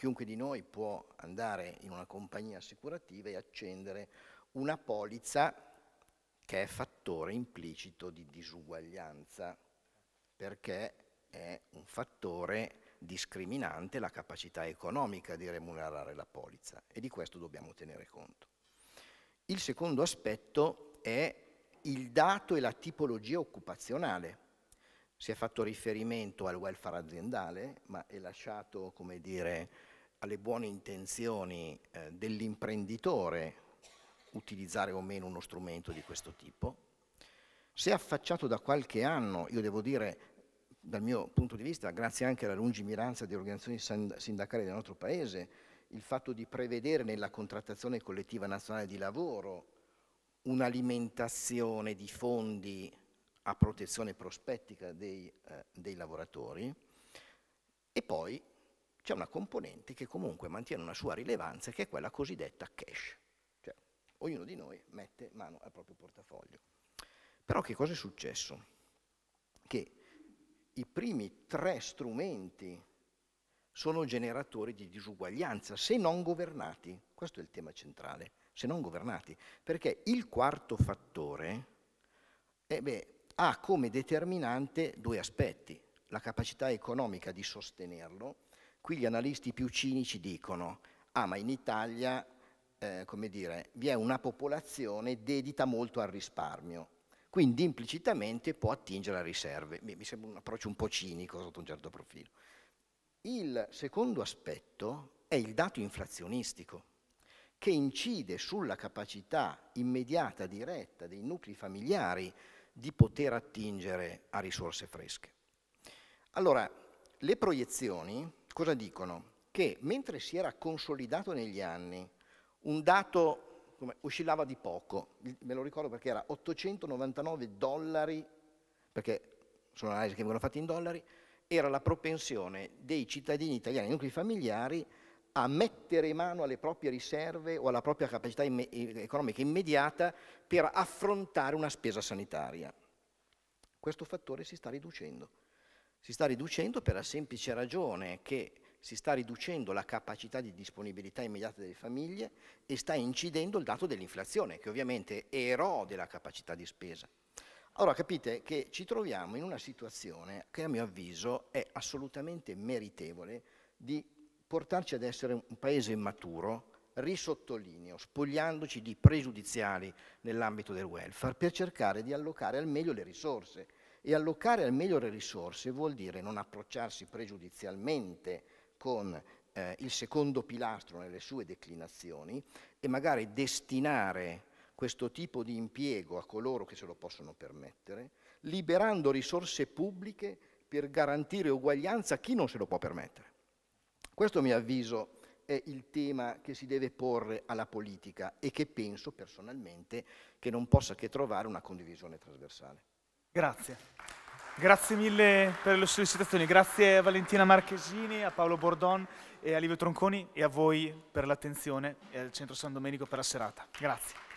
Chiunque di noi può andare in una compagnia assicurativa e accendere una polizza che è fattore implicito di disuguaglianza, perché è un fattore discriminante la capacità economica di remunerare la polizza e di questo dobbiamo tenere conto. Il secondo aspetto è il dato e la tipologia occupazionale. Si è fatto riferimento al welfare aziendale, ma è lasciato, come dire, alle buone intenzioni eh, dell'imprenditore utilizzare o meno uno strumento di questo tipo. Se affacciato da qualche anno, io devo dire dal mio punto di vista, grazie anche alla lungimiranza delle organizzazioni sindacali del nostro Paese, il fatto di prevedere nella contrattazione collettiva nazionale di lavoro un'alimentazione di fondi a protezione prospettica dei, eh, dei lavoratori e poi c'è una componente che comunque mantiene una sua rilevanza che è quella cosiddetta cash. Cioè, ognuno di noi mette mano al proprio portafoglio. Però che cosa è successo? Che i primi tre strumenti sono generatori di disuguaglianza, se non governati. Questo è il tema centrale, se non governati. Perché il quarto fattore eh beh, ha come determinante due aspetti, la capacità economica di sostenerlo, Qui gli analisti più cinici dicono, ah ma in Italia, eh, come dire, vi è una popolazione dedita molto al risparmio, quindi implicitamente può attingere a riserve. Mi sembra un approccio un po' cinico sotto un certo profilo. Il secondo aspetto è il dato inflazionistico, che incide sulla capacità immediata, diretta dei nuclei familiari di poter attingere a risorse fresche. Allora, le proiezioni cosa dicono? Che mentre si era consolidato negli anni un dato come, oscillava di poco, me lo ricordo perché era 899 dollari, perché sono analisi che vengono fatte in dollari, era la propensione dei cittadini italiani, nuclei familiari, a mettere mano alle proprie riserve o alla propria capacità imme economica immediata per affrontare una spesa sanitaria. Questo fattore si sta riducendo. Si sta riducendo per la semplice ragione che si sta riducendo la capacità di disponibilità immediata delle famiglie e sta incidendo il dato dell'inflazione, che ovviamente erode la capacità di spesa. Allora capite che ci troviamo in una situazione che a mio avviso è assolutamente meritevole di portarci ad essere un paese maturo, risottolineo, spogliandoci di pregiudiziali nell'ambito del welfare per cercare di allocare al meglio le risorse e allocare al meglio le risorse vuol dire non approcciarsi pregiudizialmente con eh, il secondo pilastro nelle sue declinazioni e magari destinare questo tipo di impiego a coloro che se lo possono permettere, liberando risorse pubbliche per garantire uguaglianza a chi non se lo può permettere. Questo, a mio avviso, è il tema che si deve porre alla politica e che penso personalmente che non possa che trovare una condivisione trasversale. Grazie. Grazie mille per le sollecitazioni, grazie a Valentina Marchesini, a Paolo Bordon e a Livio Tronconi e a voi per l'attenzione e al Centro San Domenico per la serata. Grazie.